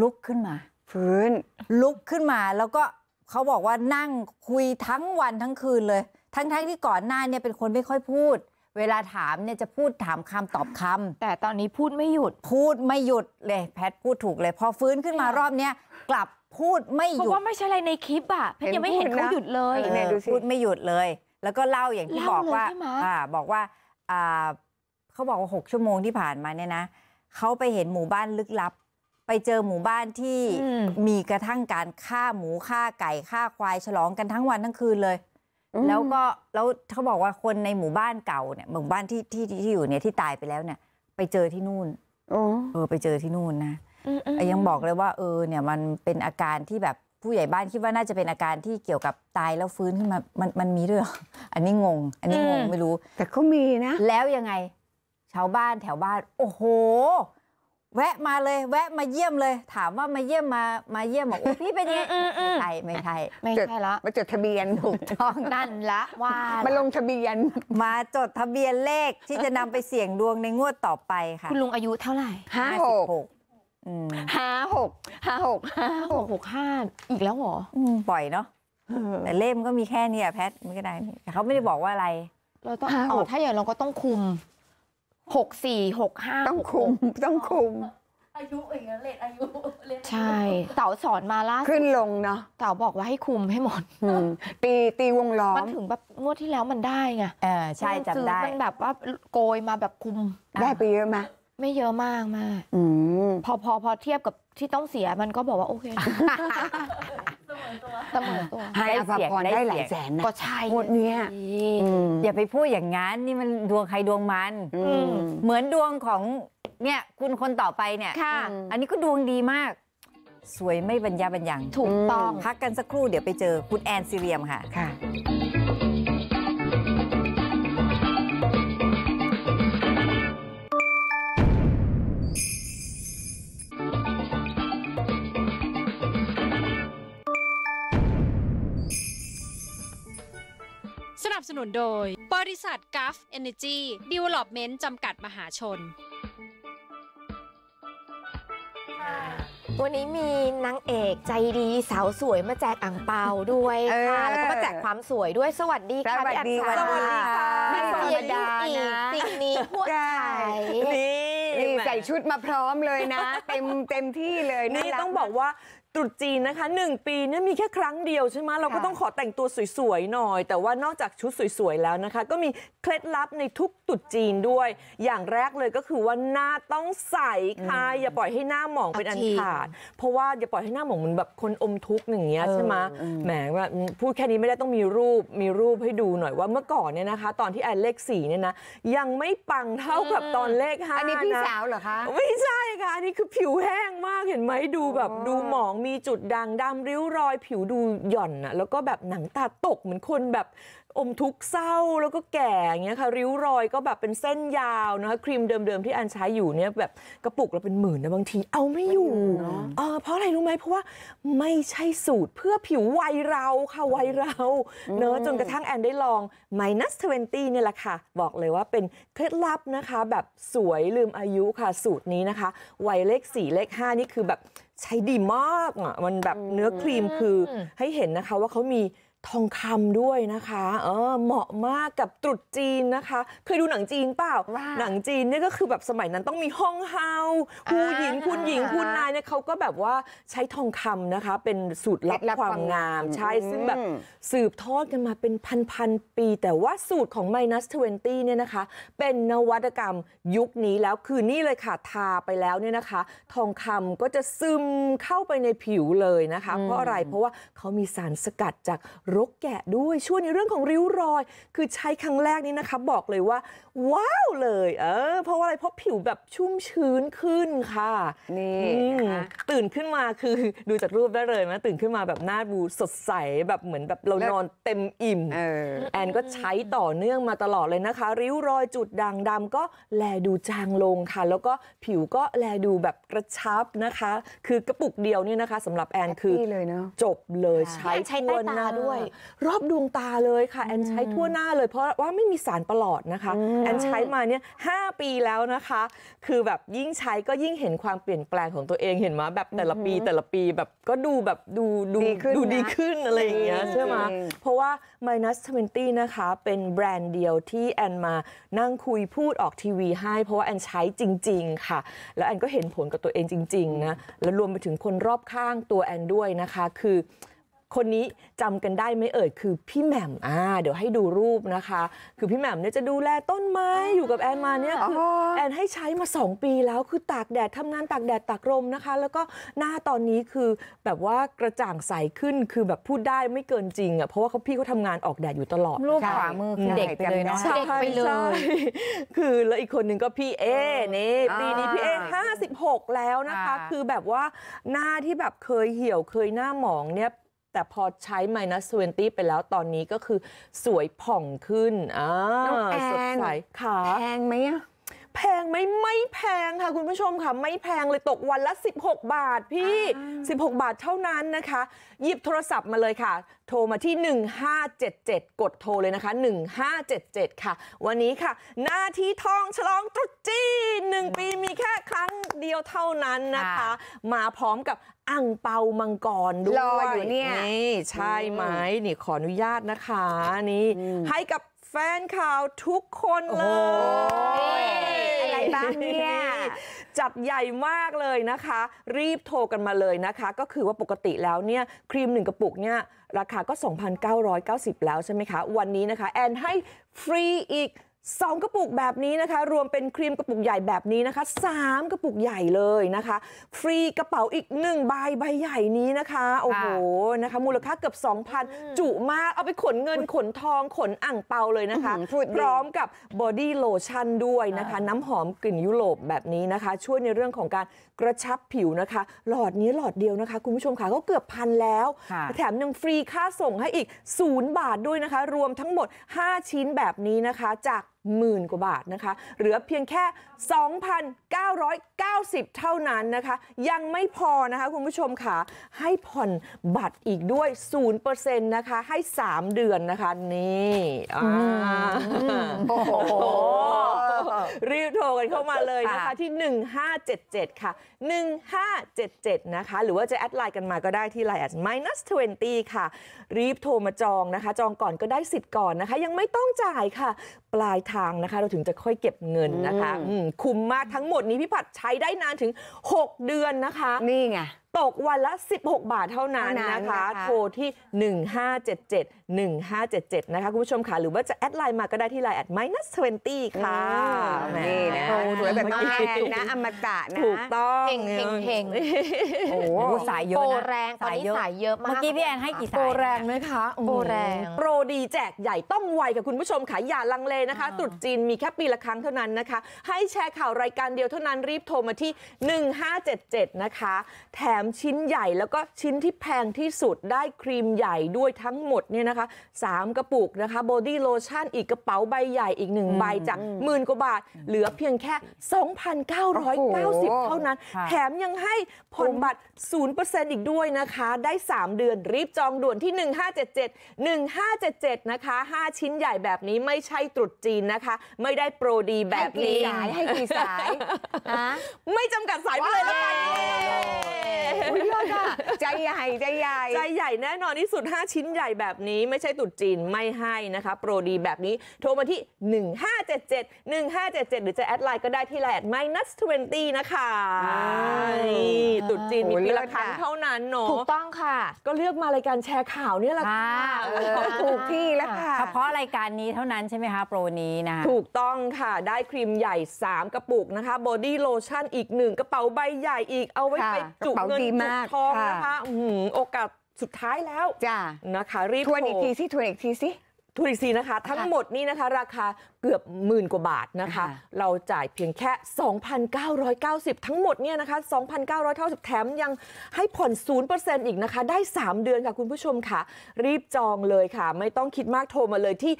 ลุกขึ้นมา พื้น ลุกขึ้นมาแล้วก็เขาบอกว่านั่งคุยทั้งวันทั้งคืนเลย ทั้งๆทที่ก่อนหน้าเนี่ยเป็นคนไม่ค่อยพูด เวลาถามเนี่ยจะพูดถามคำตอบคำแต่ตอนนี้พูดไม่หยุด พูดไม่หยุดเลยแพทพูดถูกเลยพอฟื้นขึ้นมารอบเนี้ยกลับพูดไม่หยุดเพราะว่าไม่ใช่อะไรในคลิปอ่ะแพทยังไม่เห็นเขาหยุดเลเอยอพูดไม่หยุดเลย แล้วก็เล่าอย่างที่บอกว่าเลยใช่ไหมอ่าบอกว่าอ่า เขาบอกว่าหกชั่วโมงที่ผ่านมาเนี่ยนะเขาไปเห็นหมู่บ้านลึกลับไปเจอหมู่บ้านที่มีกระทั่งการฆ่าหมูฆ่าไก่ฆ่าควายฉลองกันทั้งวันทั้งคืนเลย แล้วก็แล้วเขาบอกว่าคนในหมู่บ้านเก่าเนี่ยหมู่บ้านที่ที่ที่อยู่เนี่ยที่ตายไปแล้วเนี่ย ไปเจอที่นู่นเออไปเจอที่นู่นนะยังบอกเลยว่าเออเนี่ยมันเป็นอาการที่แบบผู้ใหญ่บ้านคิดว่าน่าจะเป็นอาการที่เกี่ยวกับตายแล้วฟื้นขึ้นมามันมันมีด้วยหรออันนี้งงอันนี้งงไม่รู้ แต่เขามีนะ แล้วยังไงชาวบ้านแถวบ้าน โอ้โหแวะมาเลยแวะมาเยี่ยมเลย ถามว่ามาเยี่ยมมามาเยี่ยมบอกโอ้พี่เป็นยังไงไม่ใช่ไม่ใช่ ไม่ใช่ละมาจดทะเบียนถูกต้องนั่นละว่ามาลงทะเบียนมาจดทะเบียนเลขที่จะนำไปเสี่ยงดวงในงวดต่อไปค่ะคุณลุงอายุเท่าไหร่ห้าหกห้าหกห้าหกห้าหกหกห้าอีกแล้วเหรอปล่อยเนาะแต่เล่มก็มีแค่นี้อะแพทไม่ก็ได้เขาไม่ได้บอกว่าอะไร เราต้องอ๋อถ้าอย่างเราก็ต้องคุมหกสี่หกห้าต้องคุมต้องคุม อายุอย่างเงี้ยเลทอายุ ใช่ เต๋าสอนมาล่าขึ้นลงเนาะเต๋าบอกว่าให้คุมให้หมดตีตีวงล้อม มันถึงแบบงวดที่แล้วมันได้ไงเออใช่จำได้มันแบบว่าโกยมาแบบคุมได้ไปเยอะไหมไม่เยอะมากมากพอพอพอเทียบกับที่ต้องเสียมันก็บอกว่าโอเคเสมอตัวให้อภพรได้หลายแสนนะก็ใช่หมดเนี้ย อย่าไปพูดอย่างนั้นนี่มันดวงใครดวงมัน เหมือนดวงของเนี่ยคุณคนต่อไปเนี่ยอันนี้ก็ดวงดีมาก สวยไม่บรรยาบรรยัง ถูกต้อง พักกันสักครู่เดี๋ยวไปเจอคุณแอนซีเรียมค่ะ ค่ะนุนโดยบริษัทกัฟเอเนจีดีเวล็อปเมนต์จำกัดมหาชน วันนี้มีนางเอกใจดี สาวสวยมาแจกอ่างเปาด้วย ค่ะ แล้วก็มาแจกความสวยด้วย สวัสดีค่ะสวัสดี่สวัสดีค่ะ ไม่ธรรมดาีก สิ่งนี้พวดใช่นี่ีใส่ชุดมาพร้อมเลยนะ เต็มเต็มที่เลยนี่ต้องบอกว่าตรุษจีนนะคะหนึ่งปีเนี่ยมีแค่ครั้งเดียวใช่ไหมเราก็ต้องขอแต่งตัวสวยๆหน่อย แต่ว่านอกจากชุดสวย ๆ แล้วนะคะ ก็มีเคล็ดลับในทุกตรุษจีนด้วย อย่างแรกเลยก็คือ ว่า หน้าต้องใสค่ะอย่า ปล่อย ให้ หน้า หมอง เป็น อันขาด เพราะ ว่าอย่าปล่อยให้หน้าหมองเหมือนแบบคนอมทุกข์อย่างเงี้ยใช่ไหมแหมแบบพูดแค่นี้ไม่ได้ต้องมีรูปมีรูปให้ดูหน่อยว่าเมื่อก่อนเนี่ยนะคะ ตอนที่แอนเลขสี่เนี่ยนะยังไม่ปังเท่ากับตอนเลขห้าอันนี้พี่สาวเหรอคะไม่ใช่ค่ะอันนี้คือผิวแห้งมากเห็นไหมดูแบบดูหมองมีจุดด่างดำริ้วรอยผิวดูหย่อนอะแล้วก็แบบหนังตาตกเหมือนคนแบบอมทุกข์เศร้าแล้วก็แก่อย่างเงี้ยค่ะ ริ้วรอยก็แบบเป็นเส้นยาวนะคะครีมเดิมๆ ที่อันใช้อยู่เนี่ยแบบกระปุกเราเป็นหมื่นนะบางทีเอาไม่อยู่เาะเพราะอะไรรู้ไหมเพราะว่าไม่ใช่สูตรเพื่อผิววัยเราค่ะวัยเรา เนอะจนกระทั่งแอนได้ลอง minus 20เนี่ยแหละค่ะ บอกเลยว่าเป็นเคล็ดลับนะคะ แบบสวยลืมอายุค่ะสูตรนี้นะคะวัยเลข4เลข5นี่คือแบบใช้ดีมากอ่ะมันแบบเนื้อครีมคือให้เห็นนะคะว่าเขามีทองคำด้วยนะคะ เออ เหมาะมากกับตรุษจีนนะคะ เคยดูหนังจีนเปล่า หนังจีนเนี่ยก็คือแบบสมัยนั้นต้องมีห้องเฮาคูหญิงคุณหญิงคุณนายเนี่ยเขาก็แบบว่าใช้ทองคำนะคะ เป็นสูตรลับความงาม ใช่ ซึ่งแบบสืบทอดกันมาเป็นพันๆปี แต่ว่าสูตรของ minus 20เนี่ยนะคะเป็นนวัตกรรมยุคนี้แล้วคือนี่เลยค่ะทาไปแล้วเนี่ยนะคะ ทองคำก็จะซึมเข้าไปในผิวเลยนะคะเพราะอะไรเพราะว่าเขามีสารสกัดจากรกแกะด้วยช่วยในเรื่องของริ้วรอย คือใช้ครั้งแรกนี้นะคะ บอกเลยว่าว้าวเลยเออเพราะว่าอะไรเพราะผิวแบบชุ่มชื้นขึ้นค่ะนี่นะคะตื่นขึ้นมาคือดูจากรูปได้เลยนะตื่นขึ้นมาแบบหน้าดูสดใสแบบเหมือนแบบเรานอนเต็มอิ่มออแอนก็ใช้ต่อเนื่องมาตลอดเลยนะคะ ริ้วรอยจุดด่างดำก็แลดูจางลงค่ะ แล้วก็ผิวก็แลดูแบบกระชับนะคะ คือกระปุกเดียวเนี่ยนะคะสำหรับแอนคือเลยเนาะจบเลยใช้ใช้ใทั่วหน้าตาด้วย รอบดวงตาเลยค่ะแอนใช้ทั่วหน้าเลยเพราะว่าไม่มีสารประหลอดนะคะแอนใช้มาเนี่ยหปีแล้วนะคะ คือแบบยิ่งใช้ก็ยิ่งเห็นความเปลี่ยนแปลงของตัวเองเห็นมาแบบแต่ละปีแต่ละปีแบบก็ดูแบบดูดูดูดีขึ้นอะไรอย่างเงี้ยใช่ไหมเพราะว่า minus 20 นะคะเป็นแบรนด์เดียวที่แอน มานั่งคุยพูดออกทีวีให้ เพราะว่าแอนใช้จริง ๆค่ะ แล้วแอนก็เห็นผลกับตัวเองจริง ๆ นะ แล้วรวมไปถึงคนรอบข้างตัวแอน ด้วยนะคะคือคนนี้จำกันได้ไหมเอ่ยคือพี่แหม่มอ่าเดี๋ยวให้ดูรูปนะคะ คือพี่แหม่มเนี่ยจะดูแลต้นไม้อยู่กับแอนมาเนี่ยคือแอนให้ใช้มา 2 ปีแล้วคือตากแดดทำงานตากแดดตากลมนะคะ แล้วก็หน้าตอนนี้คือแบบว่ากระจ่างใสขึ้นคือแบบพูดได้ไม่เกินจริงอ่ะเพราะว่าเขาพี่เขาทำงานออกแดดอยู่ตลอดรูปขวามือคือเด็กไปเลยเนาะเด็กไปเลย คือแล้วอีกคนนึงก็พี่เอนี่ปีนี้พี่เอห้าสิบหกแล้วนะคะ คือแบบว่าหน้าที่แบบเคยเหี่ยวเคยหน้าหมองเนี่ยแต่พอใช้ minus 20ไปแล้วตอนนี้ก็คือสวยผ่องขึ้นอ่างสดใสค่ะแพงไหมอะแพงไหมไม่แพงค่ะคุณผู้ชมค่ะ ไม่แพงเลยตกวันละ 16 บาทพี่ 16 บาทเท่านั้นนะคะ หยิบโทรศัพท์มาเลยค่ะ โทรมาที่ 1577 กดโทรเลยนะคะ 1577 ค่ะ วันนี้ค่ะ หน้าที่ทองฉลองตรุษจีนหนึ่งปีมีแค่ครั้งเดียวเท่านั้นนะคะ มาพร้อมกับอ่างเปามังกรด้วยอยู่เนี่ยใช่ไหมนี่ขออนุญาตนะคะนี่ให้กับแฟนข่าวทุกคนเลย อะไรบ้างเนี่ย จัดใหญ่มากเลยนะคะ รีบโทรกันมาเลยนะคะ ก็คือว่าปกติแล้วเนี่ยครีมหนึ่งกระปุกเนี่ยราคาก็ 2,990 แล้วใช่ไหมคะ วันนี้นะคะ แอนให้ฟรีอีกสองกระปุกแบบนี้นะคะ รวมเป็นครีมกระปุกใหญ่แบบนี้นะคะสามกระปุกใหญ่เลยนะคะ ฟรีกระเป๋าอีกหนึ่งใบใบใหญ่นี้นะคะ โอ้โหนะคะ มูลค่าเกือบ 2,000 จุมากเอาไปขนเงินขนทองขนอ่างเปาเลยนะคะพร้อมกับบอดี้โลชั่นด้วยนะคะ น้ำหอมกลิ่นยุโรปแบบนี้นะคะ ช่วยในเรื่องของการกระชับผิวนะคะ หลอดนี้หลอดเดียวนะคะ คุณผู้ชมค่ะก็เกือบพันแล้วแถมยังฟรีค่าส่งให้อีก 0 บาทด้วยนะคะ รวมทั้งหมด 5 ชิ้นแบบนี้นะคะ จากหมื่นกว่าบาทนะคะเหลือเพียงแค่ 2,990 เท่านั้นนะคะ ยังไม่พอนะคะ คุณผู้ชมค่ะให้ผ่อนบัตรอีกด้วย0%นะคะให้ 3 เดือนนะคะนี่โอ้โหรีบโทรกันเข้ามาเลยนะคะที่ 1577 ค่ะ1577นะคะหรือว่าจะแอดไลน์กันมาก็ได้ที่ไลน์ at minus 20ค่ะ รีบโทรมาจองนะคะ จองก่อนก็ได้สิทธิ์ก่อนนะคะยังไม่ต้องจ่ายค่ะปลายทางนะคะเราถึงจะค่อยเก็บเงินนะคะ คุ้มมากทั้งหมดนี้พี่ผัดใช้ได้นานถึง 6 เดือนนะคะ นี่ไงตกวันละ 16 บาทเท่านั้นนะคะ โทรที่ 1577 1577 นะคะคุณผู้ชมค่ะ หรือว่าจะแอดไลน์มาก็ได้ที่ไลน์แอดไมน m i n นตี้ค่ะ นี่นะโอ้สวยแบบนี้นะอมตะนะถูกต้องเฮ่งเงโอ้สายเยอะโปรแรงตอนนี้สายเยอะมาก เมื่อกี้พี่แอนให้กี่สายโปรแรงไหมคะโปรแรงโปรดีแจกใหญ่ต้องไวค่ะคุณผู้ชมค่ะอย่าลังเลนะคะตรุษจีนมีแค่ปีละครั้งเท่านั้นนะคะ ให้แชร์ข่าวรายการเดียวเท่านั้นรีบโทรมาที่ 1577 นะคะแถมมชิ้นใหญ่แล้วก็ชิ้นที่แพงที่สุดได้ครีมใหญ่ด้วยทั้งหมดเนี่ยนะคะสามกระปุกนะคะบอดี้โลชั่นอีกกระเป๋าใบใหญ่อีกหนึ่งใบจากหมื่นกว่าบาทเหลือเพียงแค่ 2,990 เท่านั้น แถมยังให้ผ่อนบัตร0%อีกด้วยนะคะ ได้ 3 เดือนรีบจองด่วนที่ 1577 1577 นะคะ 5 ชิ้นใหญ่แบบนี้ไม่ใช่ตรุษจีนนะคะ ไม่ได้โปรดีแบบนี้ให้กี่สายให้กี่สายไม่จำกัดสายไปเลยแล้วกันอยอดิศะใจใหญ่ใจใหญ่ใจใหญ่แน่นอนที่สุด 5 ชิ้นใหญ่แบบนี้ไม่ใช่ตุดจีนไม่ให้นะคะ โปรดีแบบนี้โทรมาที่ 1577 1577 หรือจะแอดไลน์ก็ได้ที่ไลน์ minus 20นะคะนค่ตุดจีนมีพีละครั้งเท่านั้นเนาะถูกต้องค่ะก็เลือกมารายการแชร์ข่าวเนี่ยแหละค่ะถูกที่แล้วค่ะเฉพาะรายการนี้เท่านั้นใช่ไหมคะโปรนี้นะถูกต้องค่ะได้ครีมใหญ่3กระปุกนะคะบอดี้โลชั่นอีก1กระเป๋าใบใหญ่อีกเอาไว้ไปจุกเงินีมากทองนะคะ โอกาสสุดท้ายแล้ว จ้านะคะ รีบทวนอีกทีสิทวนอีกทีสิทูริซีนะคะ ทั้งหมดนี่นะคะราคาเกือบหมื่นกว่าบาทนะคะ เราจ่ายเพียงแค่ 2,990 ทั้งหมดเนี่ยนะคะ2,990แถม ยังให้ผ่อน 0%อีกนะคะ ได้ 3 เดือนค่ะคุณผู้ชมค่ะ รีบจองเลยค่ะ ไม่ต้องคิดมากโทรมาเลยที่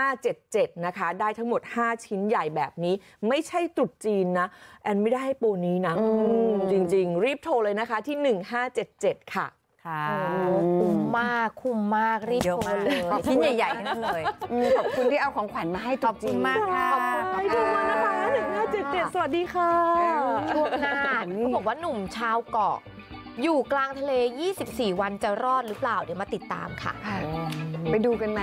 1577 นะคะ ได้ทั้งหมด 5 ชิ้นใหญ่แบบนี้ ไม่ใช่ตรุษจีนนะ แอนไม่ได้ให้โปรนี้นะ จริงๆ รีบโทรเลยนะคะที่ 1577 ค่ะค่ะคุ้มมากคุ้มมากรีบโทรเลยบคุณใหญ่ๆทั้งเลยขอบคุณที่เอาของขวัญมาให้ขอบคุณมากค่ะ ขอบคุณมานะคะหนึ่งห้าเจ็ดเจ็ดสวัสดีค่ะช่วงหน้าเขาบอกว่าหนุ่มชาวเกาะ อยู่กลางทะเล 24 วันจะรอดหรือเปล่า เดี๋ยวมาติดตามค่ะ ไปดูกันไหม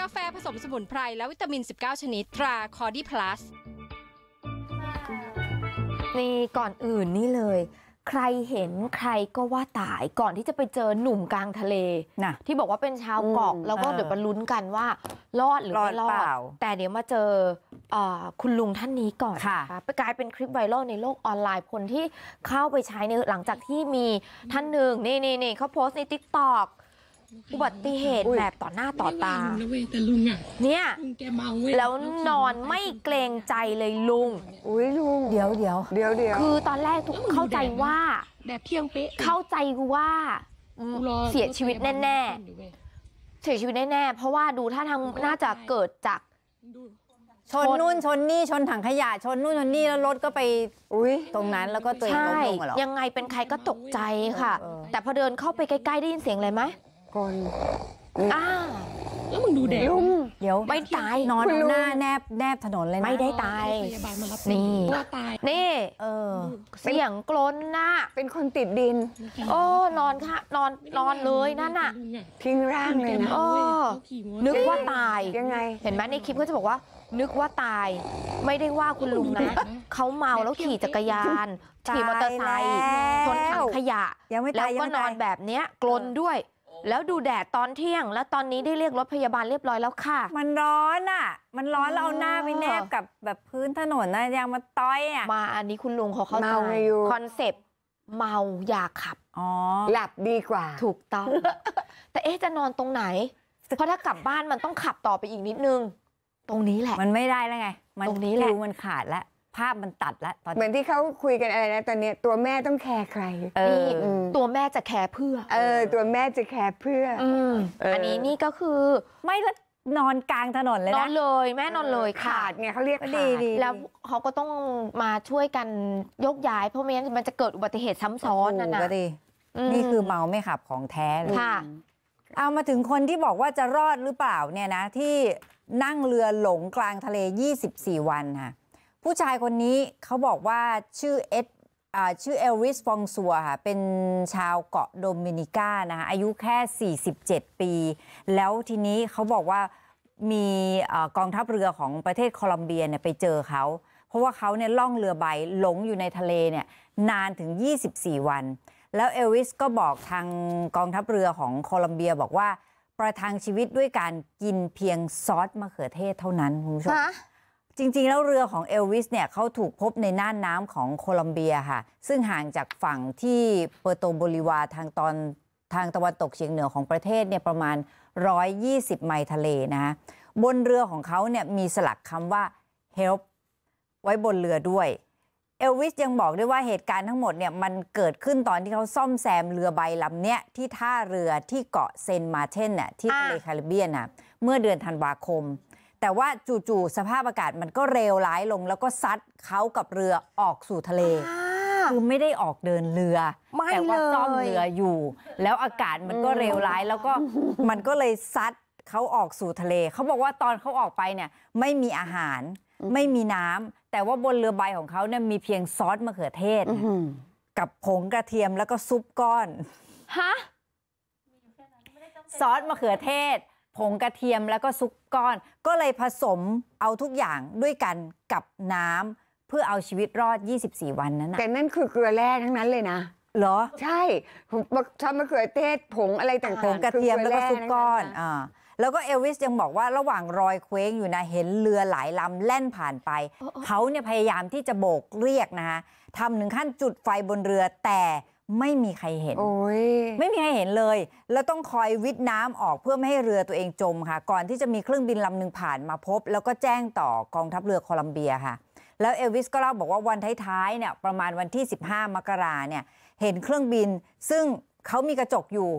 กาแฟผสมสมุนไพร และวิตามิน 19 ชนิด ตรา คอร์ดีพลัสนี่ก่อนอื่นนี่เลย ใครเห็นใครก็ว่าตายก่อนที่จะไปเจอหนุ่มกลางทะเลนะที่บอกว่าเป็นชาวเกาะ แล้วก็เดี๋ยวมาลุ้นกันว่ารอดหรือไม่รอด แต่เดี๋ยวมาเจอคุณลุงท่านนี้ก่อนนะคะไปกลายเป็นคลิปไวรัลในโลกออนไลน์คนที่เข้าไปใช้ในหลังจากที่มีท่านหนึ่งนี่นี่นี่เขาโพสต์ในทิกตอกอุบัติเหตุแบบต่อหน้าต่อตาเนี่ยแล้วนอนไม่เกรงใจเลยลุงอุ้ยลุง เดี๋ยวเดี๋ยวเดี๋ยวเดี๋ยวคือตอนแรกทุกเข้าใจว่าแบบเที่ยงเป๊ะเข้าใจกูว่าเสียชีวิตแน่ๆเสียชีวิตแน่ ๆ เพราะว่าดูท่าทางน่าจะเกิดจาก ชนนู่นชนนี่ชนถังขยะชนนู่นชนนี่แล้วรถก็ไปอุ้ยตรงนั้นแล้วก็ตัวเองล้มงหรอยังไงเป็นใครก็ตกใจค่ะ แต่พอเดินเข้าไปใกล้ๆได้ยินเสียงอะไรไหมกลอ้าแล้วมึงดูเด็กงเดี๋ยว ไม่ตายนอนหน้าแนบแนบถนนเลยนะ ไม่ได้ตายนี่นี่เออเสียงกลนน่ะเป็นคนติดดินโอ้นอนค่ะนอนนอนเลยนั่นน่ะทิ้งร่างเลยนะนึกว่าตายยังไง เห็นไหมในคลิปก็จะบอกว่า นึกว่าตาย ไม่ได้ว่าคุณลุงนะเขาเมาแล้วขี่จักรยานขี่มอเตอร์ไซค์ชนถังขยะแล้วก็นอนแบบเนี้ย กลนด้วยแล้วดูแดดตอนเที่ยงแล้วตอนนี้ได้เรียกรถพยาบาลเรียบร้อยแล้วค่ะ มันร้อนอ่ะ มันร้อนเราเอาหน้าไปแนบกับแบบพื้นถนนนะยางมาต้อยอ่ะ มาอันนี้คุณลุงเขาเข้าใจเมาอยู่คอนเซปต์ เมาอย่าขับ อ๋อ หลับดีกว่า ถูกต้อง แต่เอ๊ะจะนอนตรงไหน เพราะถ้ากลับบ้านมันต้องขับต่อไปอีกนิดนึง ตรงนี้แหละ มันไม่ได้แล้วไง มัตรงนี้แหละมันขาดแล้วภาพ มันตัดแล้วตอนเหมือนที่เขาคุยกันอะไรนะตอนนี้ตัวแม่ต้องแคร์ใครเออตัวแม่จะแคร์เพื่อ เออ ตัวแม่จะแคร์เพื่ออออันนี้นี่ก็คือไม่ละนอนกลางถนนเลยนอนอนเลยแม่นอนเลยขาดไงเขาเรียกดีขาดีแล้วเขาก็ต้องมาช่วยกันยกย้ายเพราะไม่งั้นมันจะเกิดอุบัติเหตุซ้ำซ้อนนะนะนี่คือเมาไม่ขับของแท้เลยค่ะเอามาถึงคนที่บอกว่าจะรอดหรือเปล่าเนี่ยนะ ที่นั่งเรือหลงกลางทะเล 24 วันค่ะผู้ชายคนนี้เขาบอกว่าชื่อเอ็ดชื่อเอลริสฟองซัวค่ะเป็นชาวเกาะโดมินิกานะคะอายุแค่ 47 ปี แล้วทีนี้เขาบอกว่ามีกองทัพเรือของประเทศโคลัมเบียเนี่ยไปเจอเขา เพราะว่าเขาเนี่ยล่องเรือใบหลง อยู่ในทะเลเนี่ยนานถึง 24 วัน แล้วเอลวิสก็บอกทางกองทัพเรือของโคลัมเบียบอกว่าประทังชีวิตด้วยการกินเพียงซอสมะเขือเทศเท่านั้นคุณผู้ชมจริง ๆ แล้วเรือของเอลวิสเนี่ยเขาถูกพบในน่านน้ำของโคลอมเบียค่ะซึ่งห่างจากฝั่งที่เปอร์โตโบลิวาทางตอนทางตะวันตกเฉียงเหนือของประเทศเนี่ยประมาณ 120 ไมล์ทะเลนะฮะบนเรือของเขาเนี่ยมีสลักคำว่า help ไว้บนเรือด้วย เอลวิสยังบอกด้วยว่าเหตุการณ์ทั้งหมดเนี่ยมันเกิดขึ้นตอนที่เขาซ่อมแซมเรือใบลำเนี้ยที่ท่าเรือที่เกาะเซนมาเทนน่ะที่ทะเลแคริบเบียนน่ะเมื่อเดือนธันวาคมแต่ว่าจู่ๆสภาพอากาศมันก็เร็วร้ายลงแล้วก็ซัดเขากับเรือออกสู่ทะเลคือไม่ได้ออกเดินเรือ แต่ว่าซ่อมเรืออยู่ แล้วอากาศมันก็เร็วร้ายแล้วก็มันก็เลยซัดเขาออกสู่ทะเล เขาบอกว่าตอนเขาออกไปเนี่ย ไม่มีอาหาร ไม่มีน้ำแต่ว่าบนเรือใบของเขาเนี่ยมีเพียงซอสมะเขือเทศ กับผงกระเทียมแล้วก็ซุปก้อนฮะซอสมะเขือเทศผงกระเทียมแล้วก็ซุกก้อนก็เลยผสมเอาทุกอย่างด้วยกันกับน้ำเพื่อเอาชีวิตรอด 24 วันนั้นนะแต่นั่นคือเกลือแร่ทั้งนั้นเลยนะเหรอใช่ผมชอบมะเขือเทศผงอะไรต่างๆผงกระเทียมแล้วก็ซุปก้อนอ่าแล้วก็เอลวิสยังบอกว่าระหว่างรอยเคว้งอยู่นะเห็นเรือหลายลำแล่นผ่านไปเขาเนี่ยพยายามที่จะโบกเรียกนะคะทำถึงขั้นจุดไฟบนเรือแต่ไม่มีใครเห็นไม่มีใครเห็นเลย แล้วต้องคอยวิทน้ำออกเพื่อไม่ให้เรือตัวเองจมค่ะ ก่อนที่จะมีเครื่องบินลำหนึ่งผ่านมาพบ แล้วก็แจ้งต่อกองทัพเรือโคลัมเบียค่ะ แล้วเอลวิสก็เล่าบอกว่าวันท้ายๆเนี่ยประมาณวันที่ 15 มกราเนี่ย เห็นเครื่องบิน ซึ่งเขามีกระจกอยู่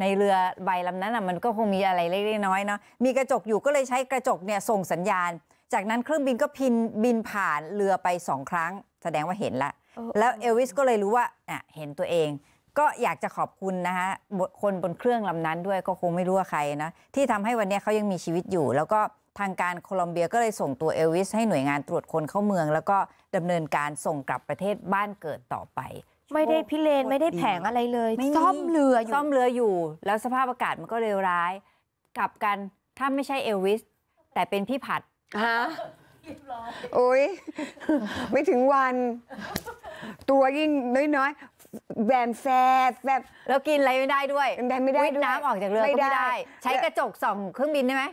ในเรือใบลำนั้น่ะมันก็คงมีอะไรเล็กๆน้อยเนาะมีกระจกอยู่ก็เลยใช้กระจกเนี่ยส่งสัญญาณ จากนั้นเครื่องบินก็พินบินผ่านเรือไปสองครั้ง แสดงว่าเห็นละแล้วเอลวิสก็เลยรู้ว่าเห็นตัวเอง ก็อยากจะขอบคุณนะฮะ คนบนเครื่องลำนั้นด้วยก็คงไม่รู้ว่าใครนะ ที่ทำให้วันนี้เขายังมีชีวิตอยู่ แล้วก็ทางการโคลอมเบียก็เลยส่งตัวเอลวิสให้หน่วยงานตรวจคนเข้าเมือง แล้วก็ดำเนินการส่งกลับประเทศบ้านเกิดต่อไป ไม่ได้พิเรนไม่ได้แผงอะไรเลยซ่อมเรืออยู่ซ่อมเรืออยู่ แล้วสภาพอากาศมันก็เลวร้าย กลับกันถ้าไม่ใช่เอลวิสแต่เป็นพี่ผัดโอ้ยไม่ถึงวัน ตัวยิ่งน้อยๆ แบมแฟบแบบเรากินอะไรไม่ได้ด้วยแบมไม่ได้วิด้วยน้ำออกจากเรือไม่ได้ ใช้กระจกส่องเครื่องบินได้ไหม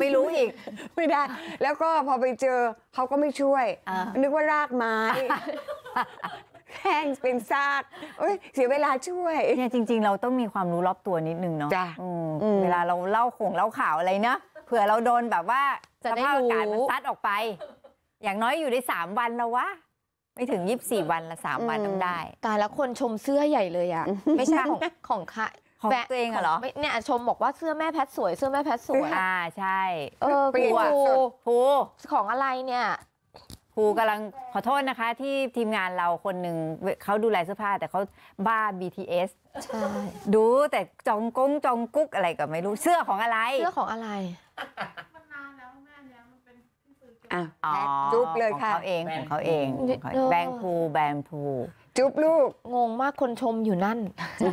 ไม่รู้อีก ไม่ได้ แล้วก็พอไปเจอเขาก็ไม่ช่วย นึกว่ารากไม้แห้งเป็นซากเอ้ยเสียเวลาช่วยเนี่ยจริงๆเราต้องมีความรู้รอบตัวนิดนึงเนาะจ้ะเวลาเราเล่าของเล่าข่าวอะไรนะเผื่อเราโดนแบบว่าสจะได้ภาพอากาศมันซัดออกไป อย่างน้อยอยู่ได้สามวันแล้ววะ ไม่ถึงยี่สี่วัน ละสามวันต้องได้ตายแล้วคนชมเสื้อใหญ่เลยอ่ะ ไม่ใช่ของของค่ะของตัวเองเหรอเนี่ย ชมบอกว่าเสื้อแม่แพทสวย เสื้อแม่แพทสวย อ่า ใช่ เออเปลูภูของอะไรเนี่ยรูกำลังขอโทษนะคะที่ทีมงานเราคนหนึ่งเขาดูแลเสื้อผ้าแต่เขาบ้า BTS ใช่ ดูแต่จองกงจองกุ๊กอะไรก็ไม่รู้เสื้อของอะไรเสื้อของอะไรมันนานแล้วแม่แล้วมันเป็นอ่ะจุ๊บเลยค่ะเขาเอง ของเขาเองแบงคูแบงคูจุ๊บลูก งงมากคนชมอยู่นั่น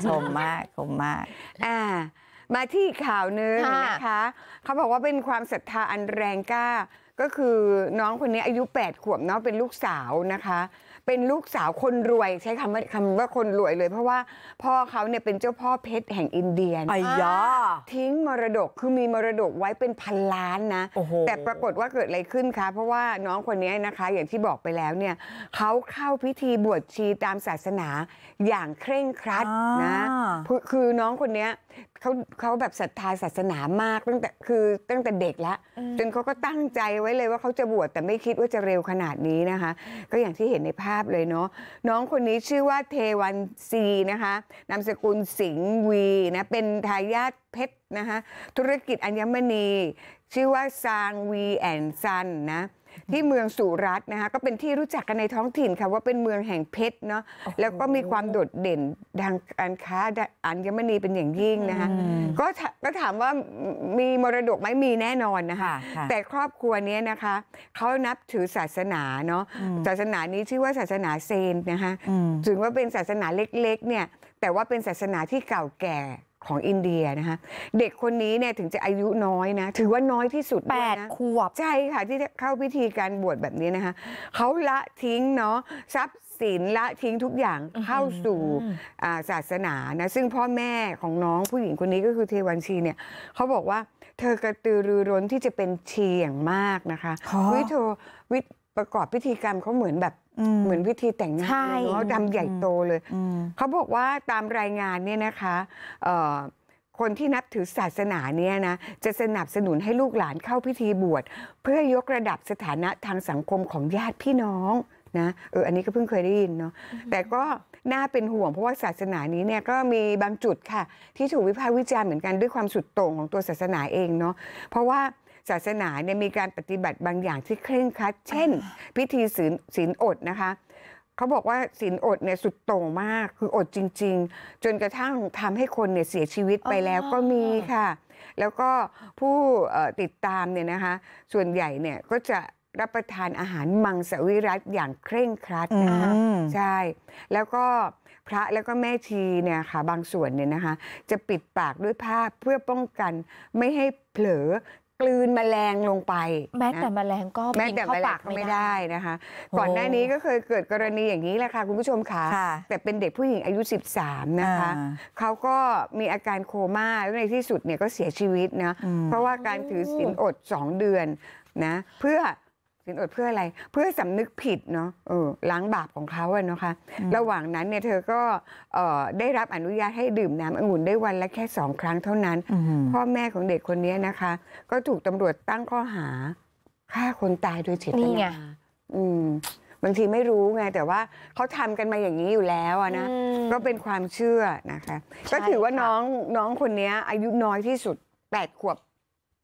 ชมมากชมมากอ่ามาที่ข่าวนึงนะคะ เขาบอกว่าเป็นความศรัทธาอันแรงกล้าก็คือน้องคนนี้อายุ8ขวบเนาะเป็นลูกสาวนะคะ เป็นลูกสาวคนรวยใช้คำว่าคำว่าคนรวยเลย เพราะว่าพ่อเขาเนี่ยเป็นเจ้าพ่อเพชรแห่งอินเดียนไอ้ยาทิ้งมรดกคือมีมรดกไว้เป็นพันล้านนะ แต่ปรากฏว่าเกิดอะไรขึ้นคะเพราะว่าน้องคนนี้นะคะ อย่างที่บอกไปแล้วเนี่ยเขาเข้าพิธีบวชชีตามศาสนาอย่างเคร่งครัดนะ คือน้องคนนี้เขาเขาแบบศรัทธาศาสนามากตั้งแต่คือตั้งแต่เด็กแล้วจนเขาก็ตั้งใจไว้เลยว่าเขาจะบวชแต่ไม่คิดว่าจะเร็วขนาดนี้นะคะ ก็อย่างที่เห็นในภาพเลยเนาะน้องคนนี้ชื่อว่าเทวันซีนะคะนามสกุลสิงห์วีนะ เป็นทายาทเพชรนะคะธุรกิจอัญมณี ชื่อว่า ซางวีแอนซันนะที่เมืองสุรัตน์นะคะก็เป็นที่รู้จักกันในท้องถิ่นค่ะว่าเป็นเมืองแห่งเพชรเนาะแล้วก็มีความโดดเด่นดังการค้าอันยมณีเป็นอย่างยิ่งนะคะก็ก็ถามว่ามีมรดกไหมมีแน่นอนนะคะ แต่ครอบครัวนี้นะคะเขานับถือศาสนาเนาะศาสนานี้ชื่อว่าศาสนาเซนนะคะถึงว่าเป็นศาสนาเล็กๆเนี่ยแต่ว่าเป็นศาสนาที่เก่าแก่ของอินเดียนะคะเด็กคนนี้เนี่ยถึงจะอายุน้อยนะ ถือว่าน้อยที่สุดแปดขวบใช่ค่ะ ที่เข้าพิธีการบวชแบบนี้นะคะเขาละทิ้งเนาะทรัพย์สินละทิ้งทุกอย่างเข้าสู่ศาสนานะ ซึ่งพ่อแม่ของน้องผู้หญิงคนนี้ก็คือเทวันชีเนี่ยเขาบอกว่าเธอกระตือรือร้นที่จะเป็นชีอย่างมากนะคะวิโทวิประกอบพิธีกรรมเขาเหมือนแบบเหมือนพิธีแต่งงานเนาะดำใหญ่โตเลยเขาบอกว่าตามรายงานเนี่ยนะคะคนที่นับถือศาสนาเนี่ยนะจะสนับสนุนให้ลูกหลานเข้าพิธีบวชเพื่อยกระดับสถานะทางสังคมของญาติพี่น้องนะเอออันนี้ก็เพิ่งเคยได้ยินเนาะแต่ก็น่าเป็นห่วงเพราะว่าศาสนานี้เนี่ยก็มีบางจุดค่ะที่ถูกวิพากษ์วิจารณ์เหมือนกันด้วยความสุดโต่งของตัวศาสนาเองเนาะเพราะว่าศาสนาเนี่ยมีการปฏิบัติบางอย่างที่เคร่งครัด เช่น พิธีศีลอดนะคะเขาบอกว่าศีลอดเนี่ยสุดโต่งมากคืออดจริงๆ จนกระทั่งทำให้คนเนี่ยเสียชีวิตไปแล้วก็มีค่ะ แล้วก็ผู้ติดตามเนี่ยนะคะ ส่วนใหญ่เนี่ยก็จะรับประทานอาหารมังสวิรัตอย่างเคร่งครัดนะคะใช่ แล้วก็พระแล้วก็แม่ชีเนี่ยค่ะบางส่วนเนี่ยนะคะจะปิดปากด้วยผ้าเพื่อป้องกันไม่ให้เผลอกลืนมแมลงลงไปแม้แต่แมลงก็แม้แต่แมลงก็ไม่ได้นะคะ ก่อนหน้านี้ก็เคยเกิดกรณีอย่างนี้แหละค่ะ คุณผู้ชมค่ะแต่เป็นเด็กผู้หญิงอายุ 13 นะคะเขาก็มีอาการโคม่าแล้วในที่สุดเนี่ยก็เสียชีวิตนะเพราะว่าการถือศีลอด 2 เดือนนะเพื่อสินอดเพื่ออะไรเพื่อสำนึกผิดเนาะเออล้างบาปของเขาอะนะคะ ระหว่างนั้นเนี่ยเธอก็ได้รับอนุญาตให้ดื่มน้ำองุ่นได้วันละแค่สองครั้งเท่านั้น พ่อแม่ของเด็กคนนี้นะคะ ก็ถูกตำรวจตั้งข้อหาฆ่าคนตายโดยเจตนาอืม บางทีไม่รู้ไง แต่ว่าเขาทำกันมาอย่างนี้อยู่แล้วนะ ก็เป็นความเชื่อนะคะ ก็ถือว่าน้องน้องคนนี้อายุน้อยที่สุดแปดขวบ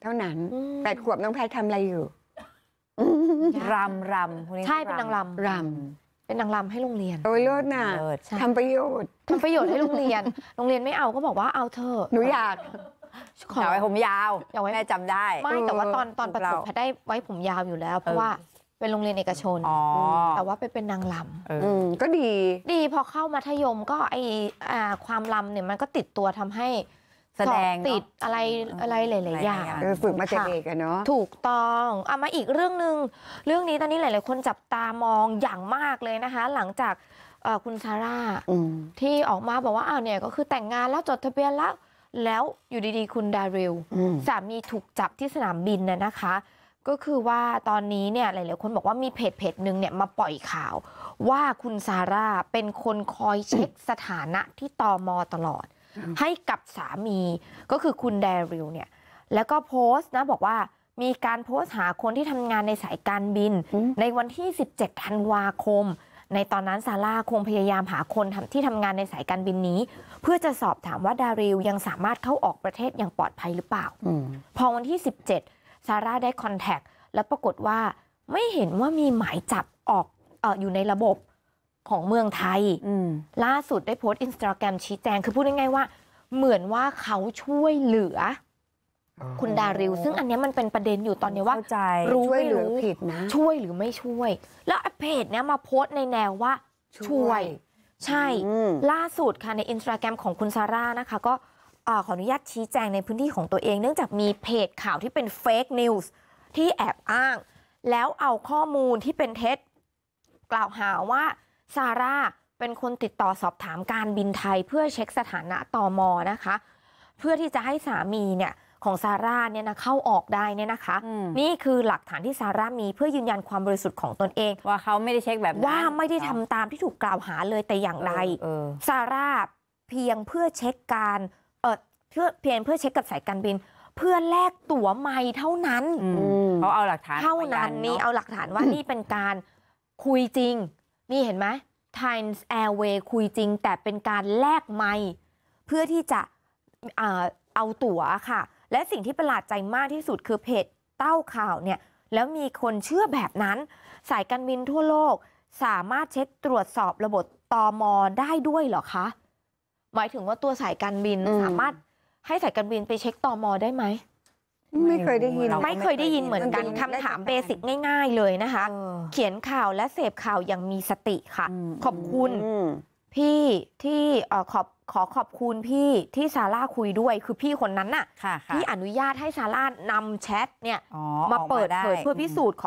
เท่านั้นแปดขวบน้องแพททำอะไรอยู่รำรำใช่เป็นนางรำรำเป็นนางรำให้โรงเรียนโอ้ยเลิศน่ะทำประโยชน์ทำประโยชน์ให้โรงเรียนโรงเรียนไม่เอาก็บอกว่าเอาเธอหนูอยากอยากไว้ผมยาวอยากไว้แม่จำได้ ไม่แต่ว่าตอนตอนประถมพัได้ไว้ผมยาวอยู่แล้ว เพราะว่า เป็นโรงเรียนเอกชนแต่ว่าไปเป็นนางรำก็ดี ดีพอเข้ามัธยมก็ไอความรำเนี่ยมันก็ติดตัวทำให้แสดงติดอะไรอะไรหลายๆอย่างฝึกมาจากเด็กอะเนาะถูกต้องเอามาอีกเรื่องหนึ่งเรื่องนี้ตอนนี้หลาย ๆ คนจับตามองอย่างมากเลยนะคะ หลังจากคุณซาร่าที่ออกมาบอกว่าอ้าวเนี่ยก็คือแต่งงานแล้วจดทะเบียนแล้วแล้วอยู่ดี ๆ คุณดาริลสามีถูกจับที่สนามบินน่ะนะคะ ก็คือว่าตอนนี้เนี่ยหลายๆคนบอกว่ามีเพจเพจหนึ่งเนี่ยมาปล่อยข่าวว่าคุณซาร่าเป็นคนคอยเช็คสถานะที่ตอมอตลอดให้กับสามีก็คือคุณแดริลเนี่ยแล้วก็โพสต์นะบอกว่ามีการโพสต์หาคนที่ทำงานในสายการบิน ในวันที่ 17 ธันวาคม ในตอนนั้นซาร่าคงพยายามหาคนที่ทำงานในสายการบินนี้ เพื่อจะสอบถามว่าดาริลยังสามารถเข้าออกประเทศอย่างปลอดภัยหรือเปล่าอพอวันที่ 17ซาร่าได้คอนแทคแล้วปรากฏว่าไม่เห็นว่ามีหมายจับออกออยู่ในระบบของเมืองไทยล่าสุดได้โพสต์อินสตาแกรมชี้แจงคือพูดง่ายๆว่า เหมือนว่าเขาช่วยเหลือ คุณดาริวซึ่งอันนี้มันเป็นประเด็นอยู่ตอนนี้ว่ารู้ไม่รู้ผิดนะช่วยหรือไม่ช่วย แล้วเพจ เนี้ยมาโพสต์ในแนวว่า ช่วย ใช่ ล่าสุดค่ะในอินสตาแกรมของคุณซาร่านะคะ ก็ขออนุญาตชี้แจงในพื้นที่ของตัวเองเนื่องจากมีเพจข่าวที่เป็นเฟกนิวส์ที่แอบอ้าง แล้วเอาข้อมูลที่เป็นเท็จ กล่าวหาว่าซาร่าเป็นคนติดต่อสอบถามการบินไทย เพื่อเช็คสถานะตอมอนะคะ เพื่อที่จะให้สามีเนี่ยของซาร่าเนี่ยนะเข้าออกได้เนี่ยนะคะ นี่คือหลักฐานที่ซาร่ามีเพื่อยืนยันความบริสุทธิ์ของตนเอง ว่าเขาไม่ได้เช็คแบบว่าไม่ได้ทำตามที่ถูกกล่าวหาเลยแต่อย่างใดซาร่าเพียงเพื่อเช็คการเออเพื่อเพียงเพื่อเช็คกับสายการบิน เพื่อแลกตั๋วใหม่เท่านั้นเขาเอาหลักฐานเท่านั้นนี่เอาหลักฐานว่านี่เป็นการคุยจริงนี่เห็นไหม Times Airway คุยจริงแต่เป็นการแลกไมเพื่อที่จะเอาตั๋วค่ะ และสิ่งที่ประหลาดใจมากที่สุดคือเพจเต้าข่าวเนี่ยแล้วมีคนเชื่อแบบนั้น สายการบินทั่วโลกสามารถเช็คตรวจสอบระบบตอมอได้ด้วยเหรอคะ หมายถึงว่าตัวสายการบินสามารถให้สายการบินไปเช็คตอมอได้ไหมไม่เคยได้ยินไม่เคยได้ยินเหมือนกันคำถามเบสิกง่ายๆเลยนะคะ เขียนข่าวและเสพข่าวอย่างมีสติค่ะ ขอบคุณพี่ที่ขอบขอขอบคุณพี่ที่ซาร่าคุยด้วยคือพี่คนนั้นน่ะที่อนุญาตให้ซาร่านำแชทเนี่ยมาเปิดเผยเพื่อพิสูจน์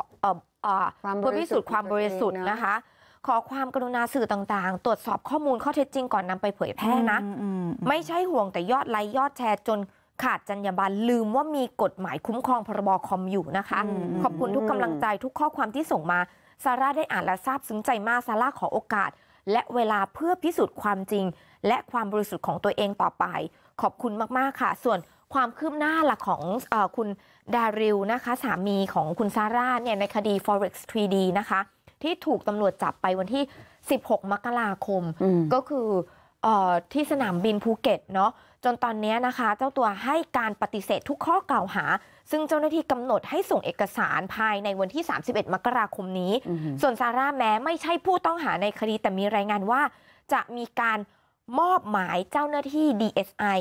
เพื่อพิสูจน์ความบริสุทธิ์นะคะ ขอความกรุณาสื่อต่างๆ ตรวจสอบข้อมูลข้อเท็จจริงก่อนนำไปเผยแพร่นะ ไม่ใช่ห่วงแต่ยอดไลค์ยอดแชร์จนขาดจรรยาบรรณลืมว่ามีกฎหมายคุ้มครองพรบคอมอยู่นะคะ ขอบคุณทุกกำลังใจทุกข้อความที่ส่งมา ซาร่าได้อ่านและซาบซึ้งใจมากซาร่าขอโอกาส และเวลาเพื่อพิสูจน์ความจริง และความบริสุทธิ์ของตัวเองต่อไป ขอบคุณมากๆค่ะ ส่วนความคืบหน้าหลักของอคุณดาริลนะคะสามีของคุณซาร่าเนี่ยในคดี forex 3D นะคะ ที่ถูกตำรวจจับไปวันที่ 16 มกราคม ก็คืออที่สนามบินภูเก็ตเนาะจนตอนนี้นะคะเจ้าตัวให้การปฏิเสธทุกข้อกล่าวหา ซึ่งเจ้าหน้าที่กำหนดให้ส่งเอกสารภายในวันที่ 31 มกราคมนี้ ส่วนซาร่าแม้ไม่ใช่ผู้ต้องหาในคดีแต่มีรายงานว่า จะมีการมอบหมายเจ้าหน้าที่ DSI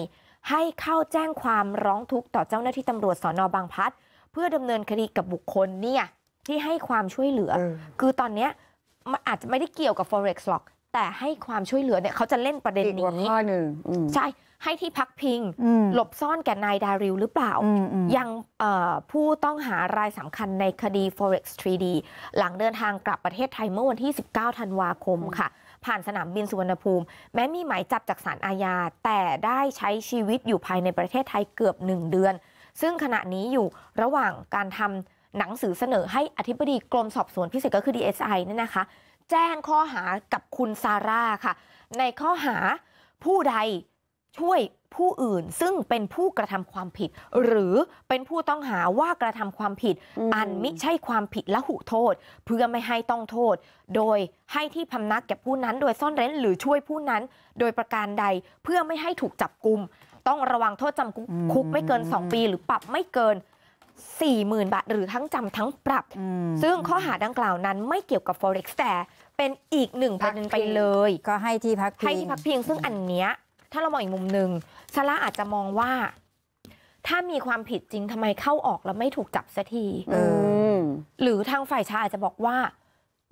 ให้เข้าแจ้งความร้องทุกข์ ต่อเจ้าหน้าที่ตำรวจสอนอบางพัด เพื่อดำเนินคดีกับบุคคลเนี่ยที่ให้ความช่วยเหลืออคือตอนนี้มันอาจจะไม่ได้เกี่ยวกับ forex หรอกแต่ให้ความช่วยเหลือเนี่ยเขาจะเล่นประเด็นนี้อีกข้อหนึ่งใช่ให้ที่พักพิงหลบซ่อนแก่นายดาริวหรือเปล่า ยังผู้ต้องหารายสำคัญในคดี forex 3D หลังเดินทางกลับประเทศไทยเมื่อวันที่ 19ธันวาคมค่ะ ผ่านสนามบินสุวรรณภูมิ แม้มีหมายจับจากศาลอาญาแต่ได้ใช้ชีวิตอยู่ภายในประเทศไทยเกือบ 1 เดือน ซึ่งขณะนี้อยู่ระหว่างการทำหนังสือเสนอให้อธิบดีกรมสอบสวนพิเศษก็คือ DSI นี่นะคะ แจ้งข้อหากับคุณซาร่าค่ะ ในข้อหาผู้ใดช่วยผู้อื่นซึ่งเป็นผู้กระทำความผิด หรือเป็นผู้ต้องหาว่ากระทำความผิดอันมิใช่ความผิดละหุโทษ เพื่อไม่ให้ต้องโทษ โดยให้ที่พำนักแก่ผู้นั้นโดยซ่อนเร้นหรือช่วยผู้นั้นโดยประการใดเพื่อไม่ให้ถูกจับกลุม ต้องระวังโทษจำคุกไม่เกิน 2 ปี หรือปรับไม่เกิน 40,000บาทหรือทั้งจำทั้งปรับ ซึ่งข้อหาดังกล่าวนั้นไม่เกี่ยวกับ forex แต่เป็นอีกหนึ่งประเด็นไปเลย ก็ให้ที่พักพิงให้ที่พักพิงซึ่งอันเนี้ยถ้าเรามองอีกมุมหนึ่งซาร่าอาจจะมองว่า ถ้ามีความผิดจริงทำไมเข้าออกแล้วไม่ถูกจับสักทีหรือทางฝ่ายชายอาจจะบอกว่า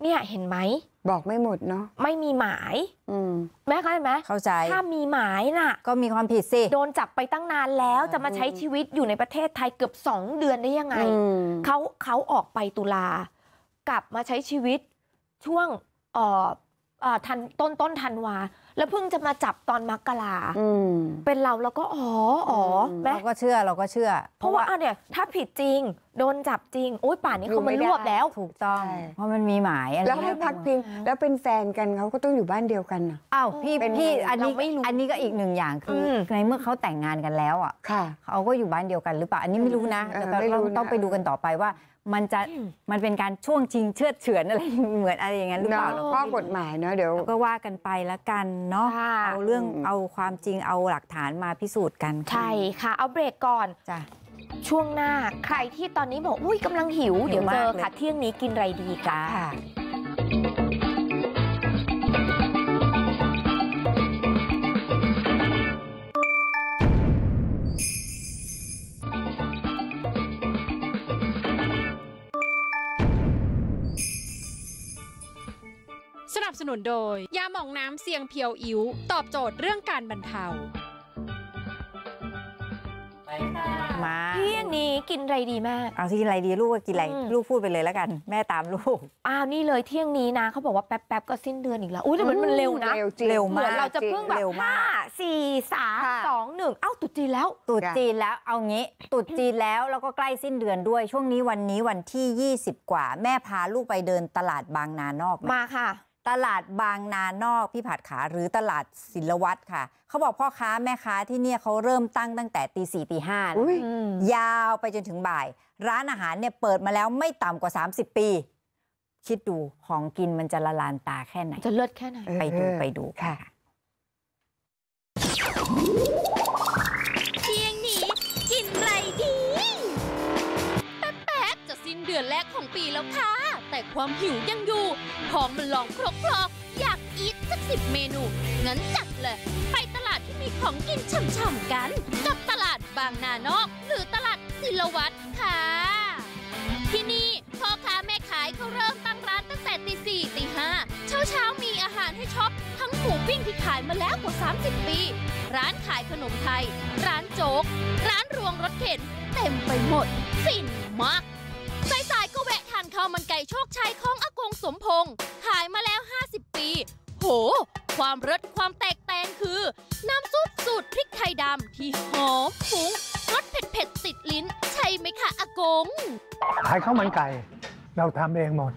เนี่ยเห็นไหม บอกไม่หมดเนาะไม่มีหมายแม่เข้าใจไหมเข้าใจ ถ้ามีหมายน่ะ ก็มีความผิดสิโดนจับไปตั้งนานแล้วจะมาใช้ชีวิตอยู่ในประเทศไทยเกือบสองเดือนได้ยังไงเขาเขาออกไปตุลากลับมาใช้ชีวิตช่วงออทันต้นต้นธันวาแล้วเพิ่งจะมาจับตอนมักกะลาเป็นเราเราก็อ๋ออ๋อแม่เราก็เชื่อเราก็เชื่อ เพราะว่าอันเนี่ยถ้าผิดจริง โดนจับจริงโอ้ยป่านนี้เขามันรวบแล้วถูกต้อง เพราะมันมีหมายแล้วให้พักพิง แล้วเป็นแฟนกันเขาก็ต้องอยู่บ้านเดียวกันอ้าวพี่พี่อันนี้อันนี้ก็อีกหนึ่งอย่างคือในเมื่อเขาแต่งงานกันแล้วอ่ะเขาก็อยู่บ้านเดียวกันหรือเปล่าอันนี้ไม่รู้นะแต่เราต้องไปดูกันต่อไปว่า มันจะมันเป็นการช่วงชิงเชือดเฉือนอะไรเหมือนอะไรอย่างนั้นหรือเปล่าข้อกฎหมายเนาะเดี๋ยวก็ว่ากันไปละกันเนาะเอาเรื่องเอาความจริงเอาหลักฐานมาพิสูจน์กันใช่ค่ะ เอาเบรกก่อน จ้ะ ช่วงหน้าใครที่ตอนนี้บอกอุ้ยกำลังหิวเดี๋ยวเจอค่ะ เที่ยงนี้กินอะไรดีจ้าสนับสนุนโดยส่งน้ำเสียงเพียวอิ๋วตอบโจทย์เรื่องการบรรเทามาเที่ยงนี้กินอะไรดีแม่เอาที่กินอะไรดีลูกก็กินอะไรลูกพูดไปเลยแล้วกัน แม่ตามลูกอ้าวนี่เลยเที่ยงนี้นะเขาบอกว่าแป๊บๆก็สิ้นเดือนอีกแล้วอุ้ยแต่มันมันเร็วนะเร็วมากเราจะเพิ่งแบบห้าสี่สามสองหนึ่งเอ้าตุดจีนแล้วตุดจีนแล้วเอางี้ตุดจีนแล้วแล้วก็ใกล้สิ้นเดือนด้วย ช่วงนี้วันนี้วันที่ 20 กว่า แม่พาลูกไปเดินตลาดบางนานอกมาค่ะตลาดบางนานอกพี่ผัดขาหรือตลาดศิลวัตรค่ะ เขาบอกพ่อค้าแม่ค้าที่เนี่ยเขาเริ่มตั้งตั้งแต่ตีสี่ตีห้ายยาวไปจนถึงบ่าย ร้านอาหารเนี่ยเปิดมาแล้วไม่ต่ำกว่า 30 ปี คิดดูของกินมันจะละลานตาแค่ไหน จะเลิศแค่ไหน ไปดูไปดูค่ะเที่ยงนี้ กินไรดี แป๊บๆจะสิ้นเดือนแรกของปีแล้วค่ะแต่ความหิวยังอยู่ท้องมันลองครกคลอกอยากอิทสักสิบเมนู งั้นจัดเลย ไปตลาดที่มีของกินช่ำๆ กัน กับตลาดบางนานอกหรือตลาดศิลวัตรค่ะ ที่นี่พ่อค้าแม่ขายเขาเริ่มตั้งร้านตั้งแต่ตีสี่ตีห้าเช้าเช้ามีอาหารให้ช็อป ทั้งหมูปิ้งที่ขายมาแล้วกว่า 30 ปี ร้านขายขนมไทย ร้านโจ๊ก ร้านรวงรถเข็นเต็มไปหมดฟินมากโชคชัยของอากงสมพงศ์ขายมาแล้ว 50 ปี โห ความรสความแตกแตนคือน้ำซุปสูตรพริกไทยดำที่หอมฟุ้งรสเผ็ดเผ็ดติดลิ้น ใช่ไหมคะอากง ขายข้าวมันไก่ เราทำเองหมด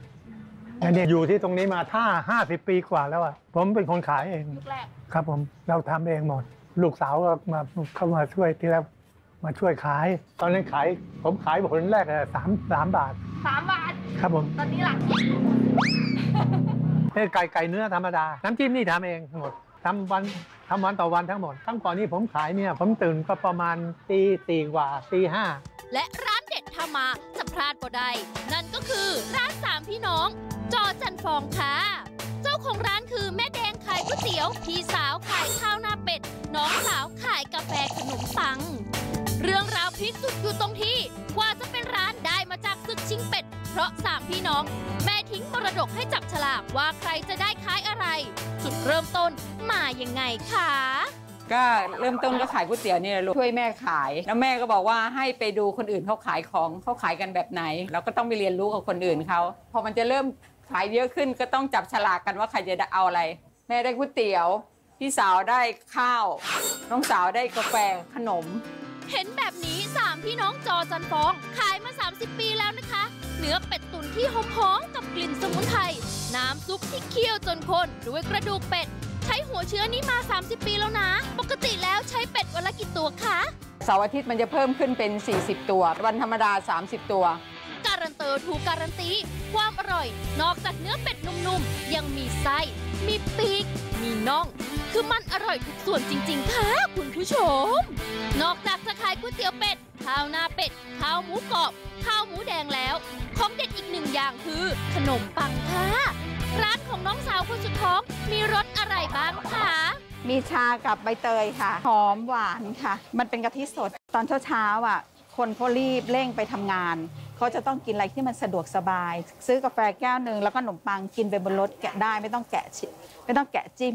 อันนี้อยู่ที่ตรงนี้มาถ้า50 ปีกว่าแล้วอ่ะผมเป็นคนขายเองครับผมเราทำเองหมด ลูกสาวก็มาเข้ามาช่วยทีแ้วมาช่วยขาย ตอนนั้นขาย ผมขายผลแรกสามสามบาทสามบาท ครับผม ตอนนี้หลักเนไก่ไก่เนื้อธรรมดา น้ำจิ้มนี่ทำเองทั้งหมด ทำวันทำวันต่อวันทั้งหมดทั้งก่อนนี้ผมขายเนี่ย ผมตื่นก็ประมาณตีสี่กว่าตีห้าและร้านเด็ดถ้ามาจะพลาดบ่ได้นั่นก็คือร้านสามพี่น้อง จอจันฟองค่ะเจ้าของร้านคือ แม่แดงขายก๋วยเตี๋ยว พี่สาวขายข้าวหน้าเป็ดน้องสาวขายกาแฟขนมปังเรื่องราวพลิกสุดอยู่ตรงที่กว่าจะเป็นร้านได้มาจากศึกชิงเป็ดเพราะสามพี่น้อง แม่ทิ้งมรดกให้จับฉลากว่าใครจะได้ขายอะไรจุดเริ่มต้นมาอย่างไงคะก็เริ่มต้นก็ขายก๋วยเตี๋ยวนี่แะลูกช่วยแม่ขาย แล้วแม่ก็บอกว่าให้ไปดูคนอื่นเขาขายของเขาขายกันแบบไหน เราก็ต้องไปเรียนรู้กับคนอื่นเขาพอมันจะเริ่มขายเยอะขึ้นก็ต้องจับฉลากกันว่าใครจะเอาอะไร แม่ได้ก๋วยเตี๋ยว พี่สาวได้ข้าวน้องสาวได้กาแฟขนมเห็นแบบนี้3พี่น้องจอจันฟองขายมา 30 ปีแล้วนะคะ เนื้อเป็ดตุ๋นที่หอมๆกับกลิ่นสมุนไพรน้ำซุปที่เคี่ยวจนข้นด้วยกระดูกเป็ด ใช้หัวเชื้อนี้มา 30 ปีแล้วนะ ปกติแล้วใช้เป็ดวันละกี่ตัวคะเสาร์อาทิตย์มันจะเพิ่มขึ้นเป็น 40 ตัววันธรรมดา 30 ตัว การันเตอร์ถูกการันตี ความอร่อย นอกจากเนื้อเป็ดนุ่มๆยังมีไส้ มีปีกมีน่องคือมันอร่อยทุกส่วนจริง ๆ ค่ะคุณผู้ชม นอกจากจะขายก๋วยเตี๋ยวเป็ดข้าวหน้าเป็ดข้าวหมูกรอบ ข้าวหมูแดงแล้ว ของเด็ดอีกหนึ่งอย่างคือ ขนมปังค่ะ ร้านของน้องสาวคุณสุดท้อง มีรสอะไรบ้างคะ มีชากับใบเตยค่ะ หอมหวานค่ะ มันเป็นกะทิสด ตอนเช้าๆอ่ะคนเขารีบเร่งไปทำงาน เขาจะต้องกินอะไรที่มันสะดวกสบาย ซื้อกาแฟแก้วหนึ่งแล้วก็ขนมปังกินไปบนรถแกะได้ไม่ต้องแกะไม่ต้องแกะจิ้ม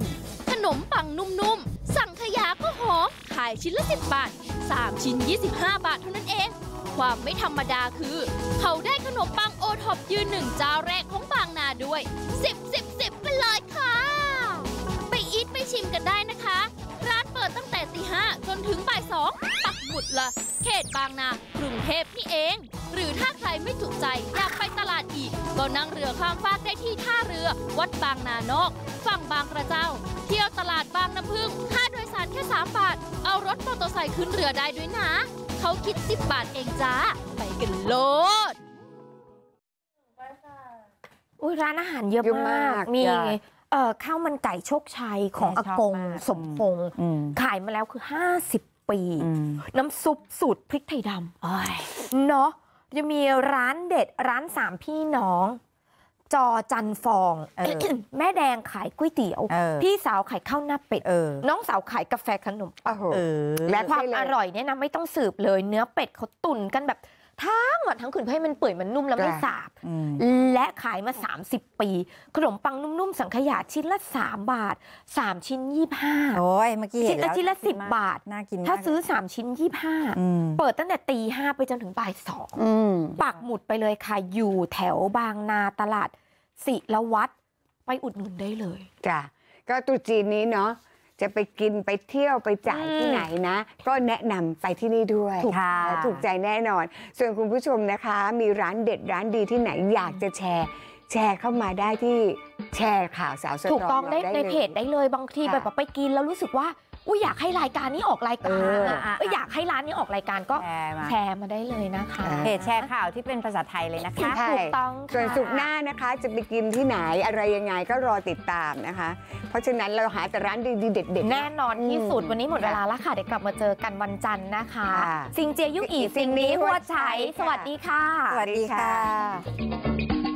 ขนมปังนุ่มๆ สั่งขยะก็หอม ขายชิ้นละ 10 บาท 3 ชิ้น 25 บาทเท่านั้นเอง ความไม่ธรรมดาคือ เขาได้ขนมปังโอท็อปยืนหนึ่งจ้าแรกของบางนาด้วย 10 10 10ไปเลยค่ะ ไปอีทไปชิมกันได้นะคะร้านเปิดตั้งแต่ตีห้าจนถึงบ่ายสอง ปักหมุดละ เขตบางนากรุงเทพนี่เอง หรือถ้าใครไม่จุใจ อยากไปตลาดอีก ก็นั่งเรือข้ามฟากได้ที่ท่าเรือ วัดบางนานอก ฝั่งบางกระเจ้า เที่ยวตลาดบางน้ำพึ่งค่าโดยสารแค่สามบาท เอารถมอเตอร์ไซค์ขึ้นเรือได้ด้วยนะ เขาคิดสิบาทเองจ้า ไปกันโลด อุ้ยร้านอาหารเยอะมากมีไงเอ่อข้าวมันไก่โชคชัยของอากงสมพงศ์ขายมาแล้วคือ 50 ปี น้ำซุป สูตร พริกไทยดำเนาะจะมีร้านเด็ดร้านสามพี่น้อง จอจันฟองออแม่แดงขายก๋วยเตี๋ยวออพี่สาวขายข้าวหน้าเป็ดออน้องสาวขายกาแฟขนมปังออ และความอร่อยเนี่ยนะไม่ต้องสืบเลย เนื้อเป็ดเขาตุ่นกันแบบทั้งวันทั้งคืนเพื่อให้มันเปื่อยมันนุ่มแล้วไม่สาบ และขายมา 30 ปีขนมปังนุ่มๆ สังขยาชิ้นละ 3 บาท 3 ชิ้น 25โอ้ย เมื่อกี้ชิ้นละชิ้นละ 10 บาทน่ากินถ้าซื้อ 3 ชิ้น 25เปิดตั้งแต่ตีห้าไปจนถึงบ่ายสองปักหมุดไปเลยค่ะ อยู่แถวบางนาตลาดศิรวัตรไปอุดหนุนได้เลย จ้ะ ก็ตุจีนนี้เนาะจะไปกินไปเที่ยวไปจ่ายที่ไหนนะ ก็แนะนำไปที่นี่ด้วย ถูกใจแน่นอน ส่วนคุณผู้ชมนะคะ มีร้านเด็ดร้านดีที่ไหนอยากจะแชร์ แชร์เข้ามาได้ที่ แชร์ข่าวสาวสตรองถูกต้องได้ในเพจได้เลยบางทีแบบไปกินแล้วรู้สึกว่าอุ้ยอยากให้รายการนี้ออกรายการอยากให้ร้านนี้ออกรายการก็แชร์มาได้เลยนะคะเพจแชร์ข่าวที่เป็นภาษาไทยเลยนะคะถูกต้องส่วนสุกหน้านะคะจะไปกินที่ไหนอะไรยังไงก็รอติดตามนะคะ เพราะฉะนั้นเราหาแต่ร้านดีๆเด็ดๆแน่นอนที่สุด วันนี้หมดเวลาแล้วค่ะ เดี๋ยวกลับมาเจอกันวันจันทร์นะคะ สิงเจียยุ่งอีสิ่งนี้หัวใจสวัสดีค่ะสวัสดีค่ะ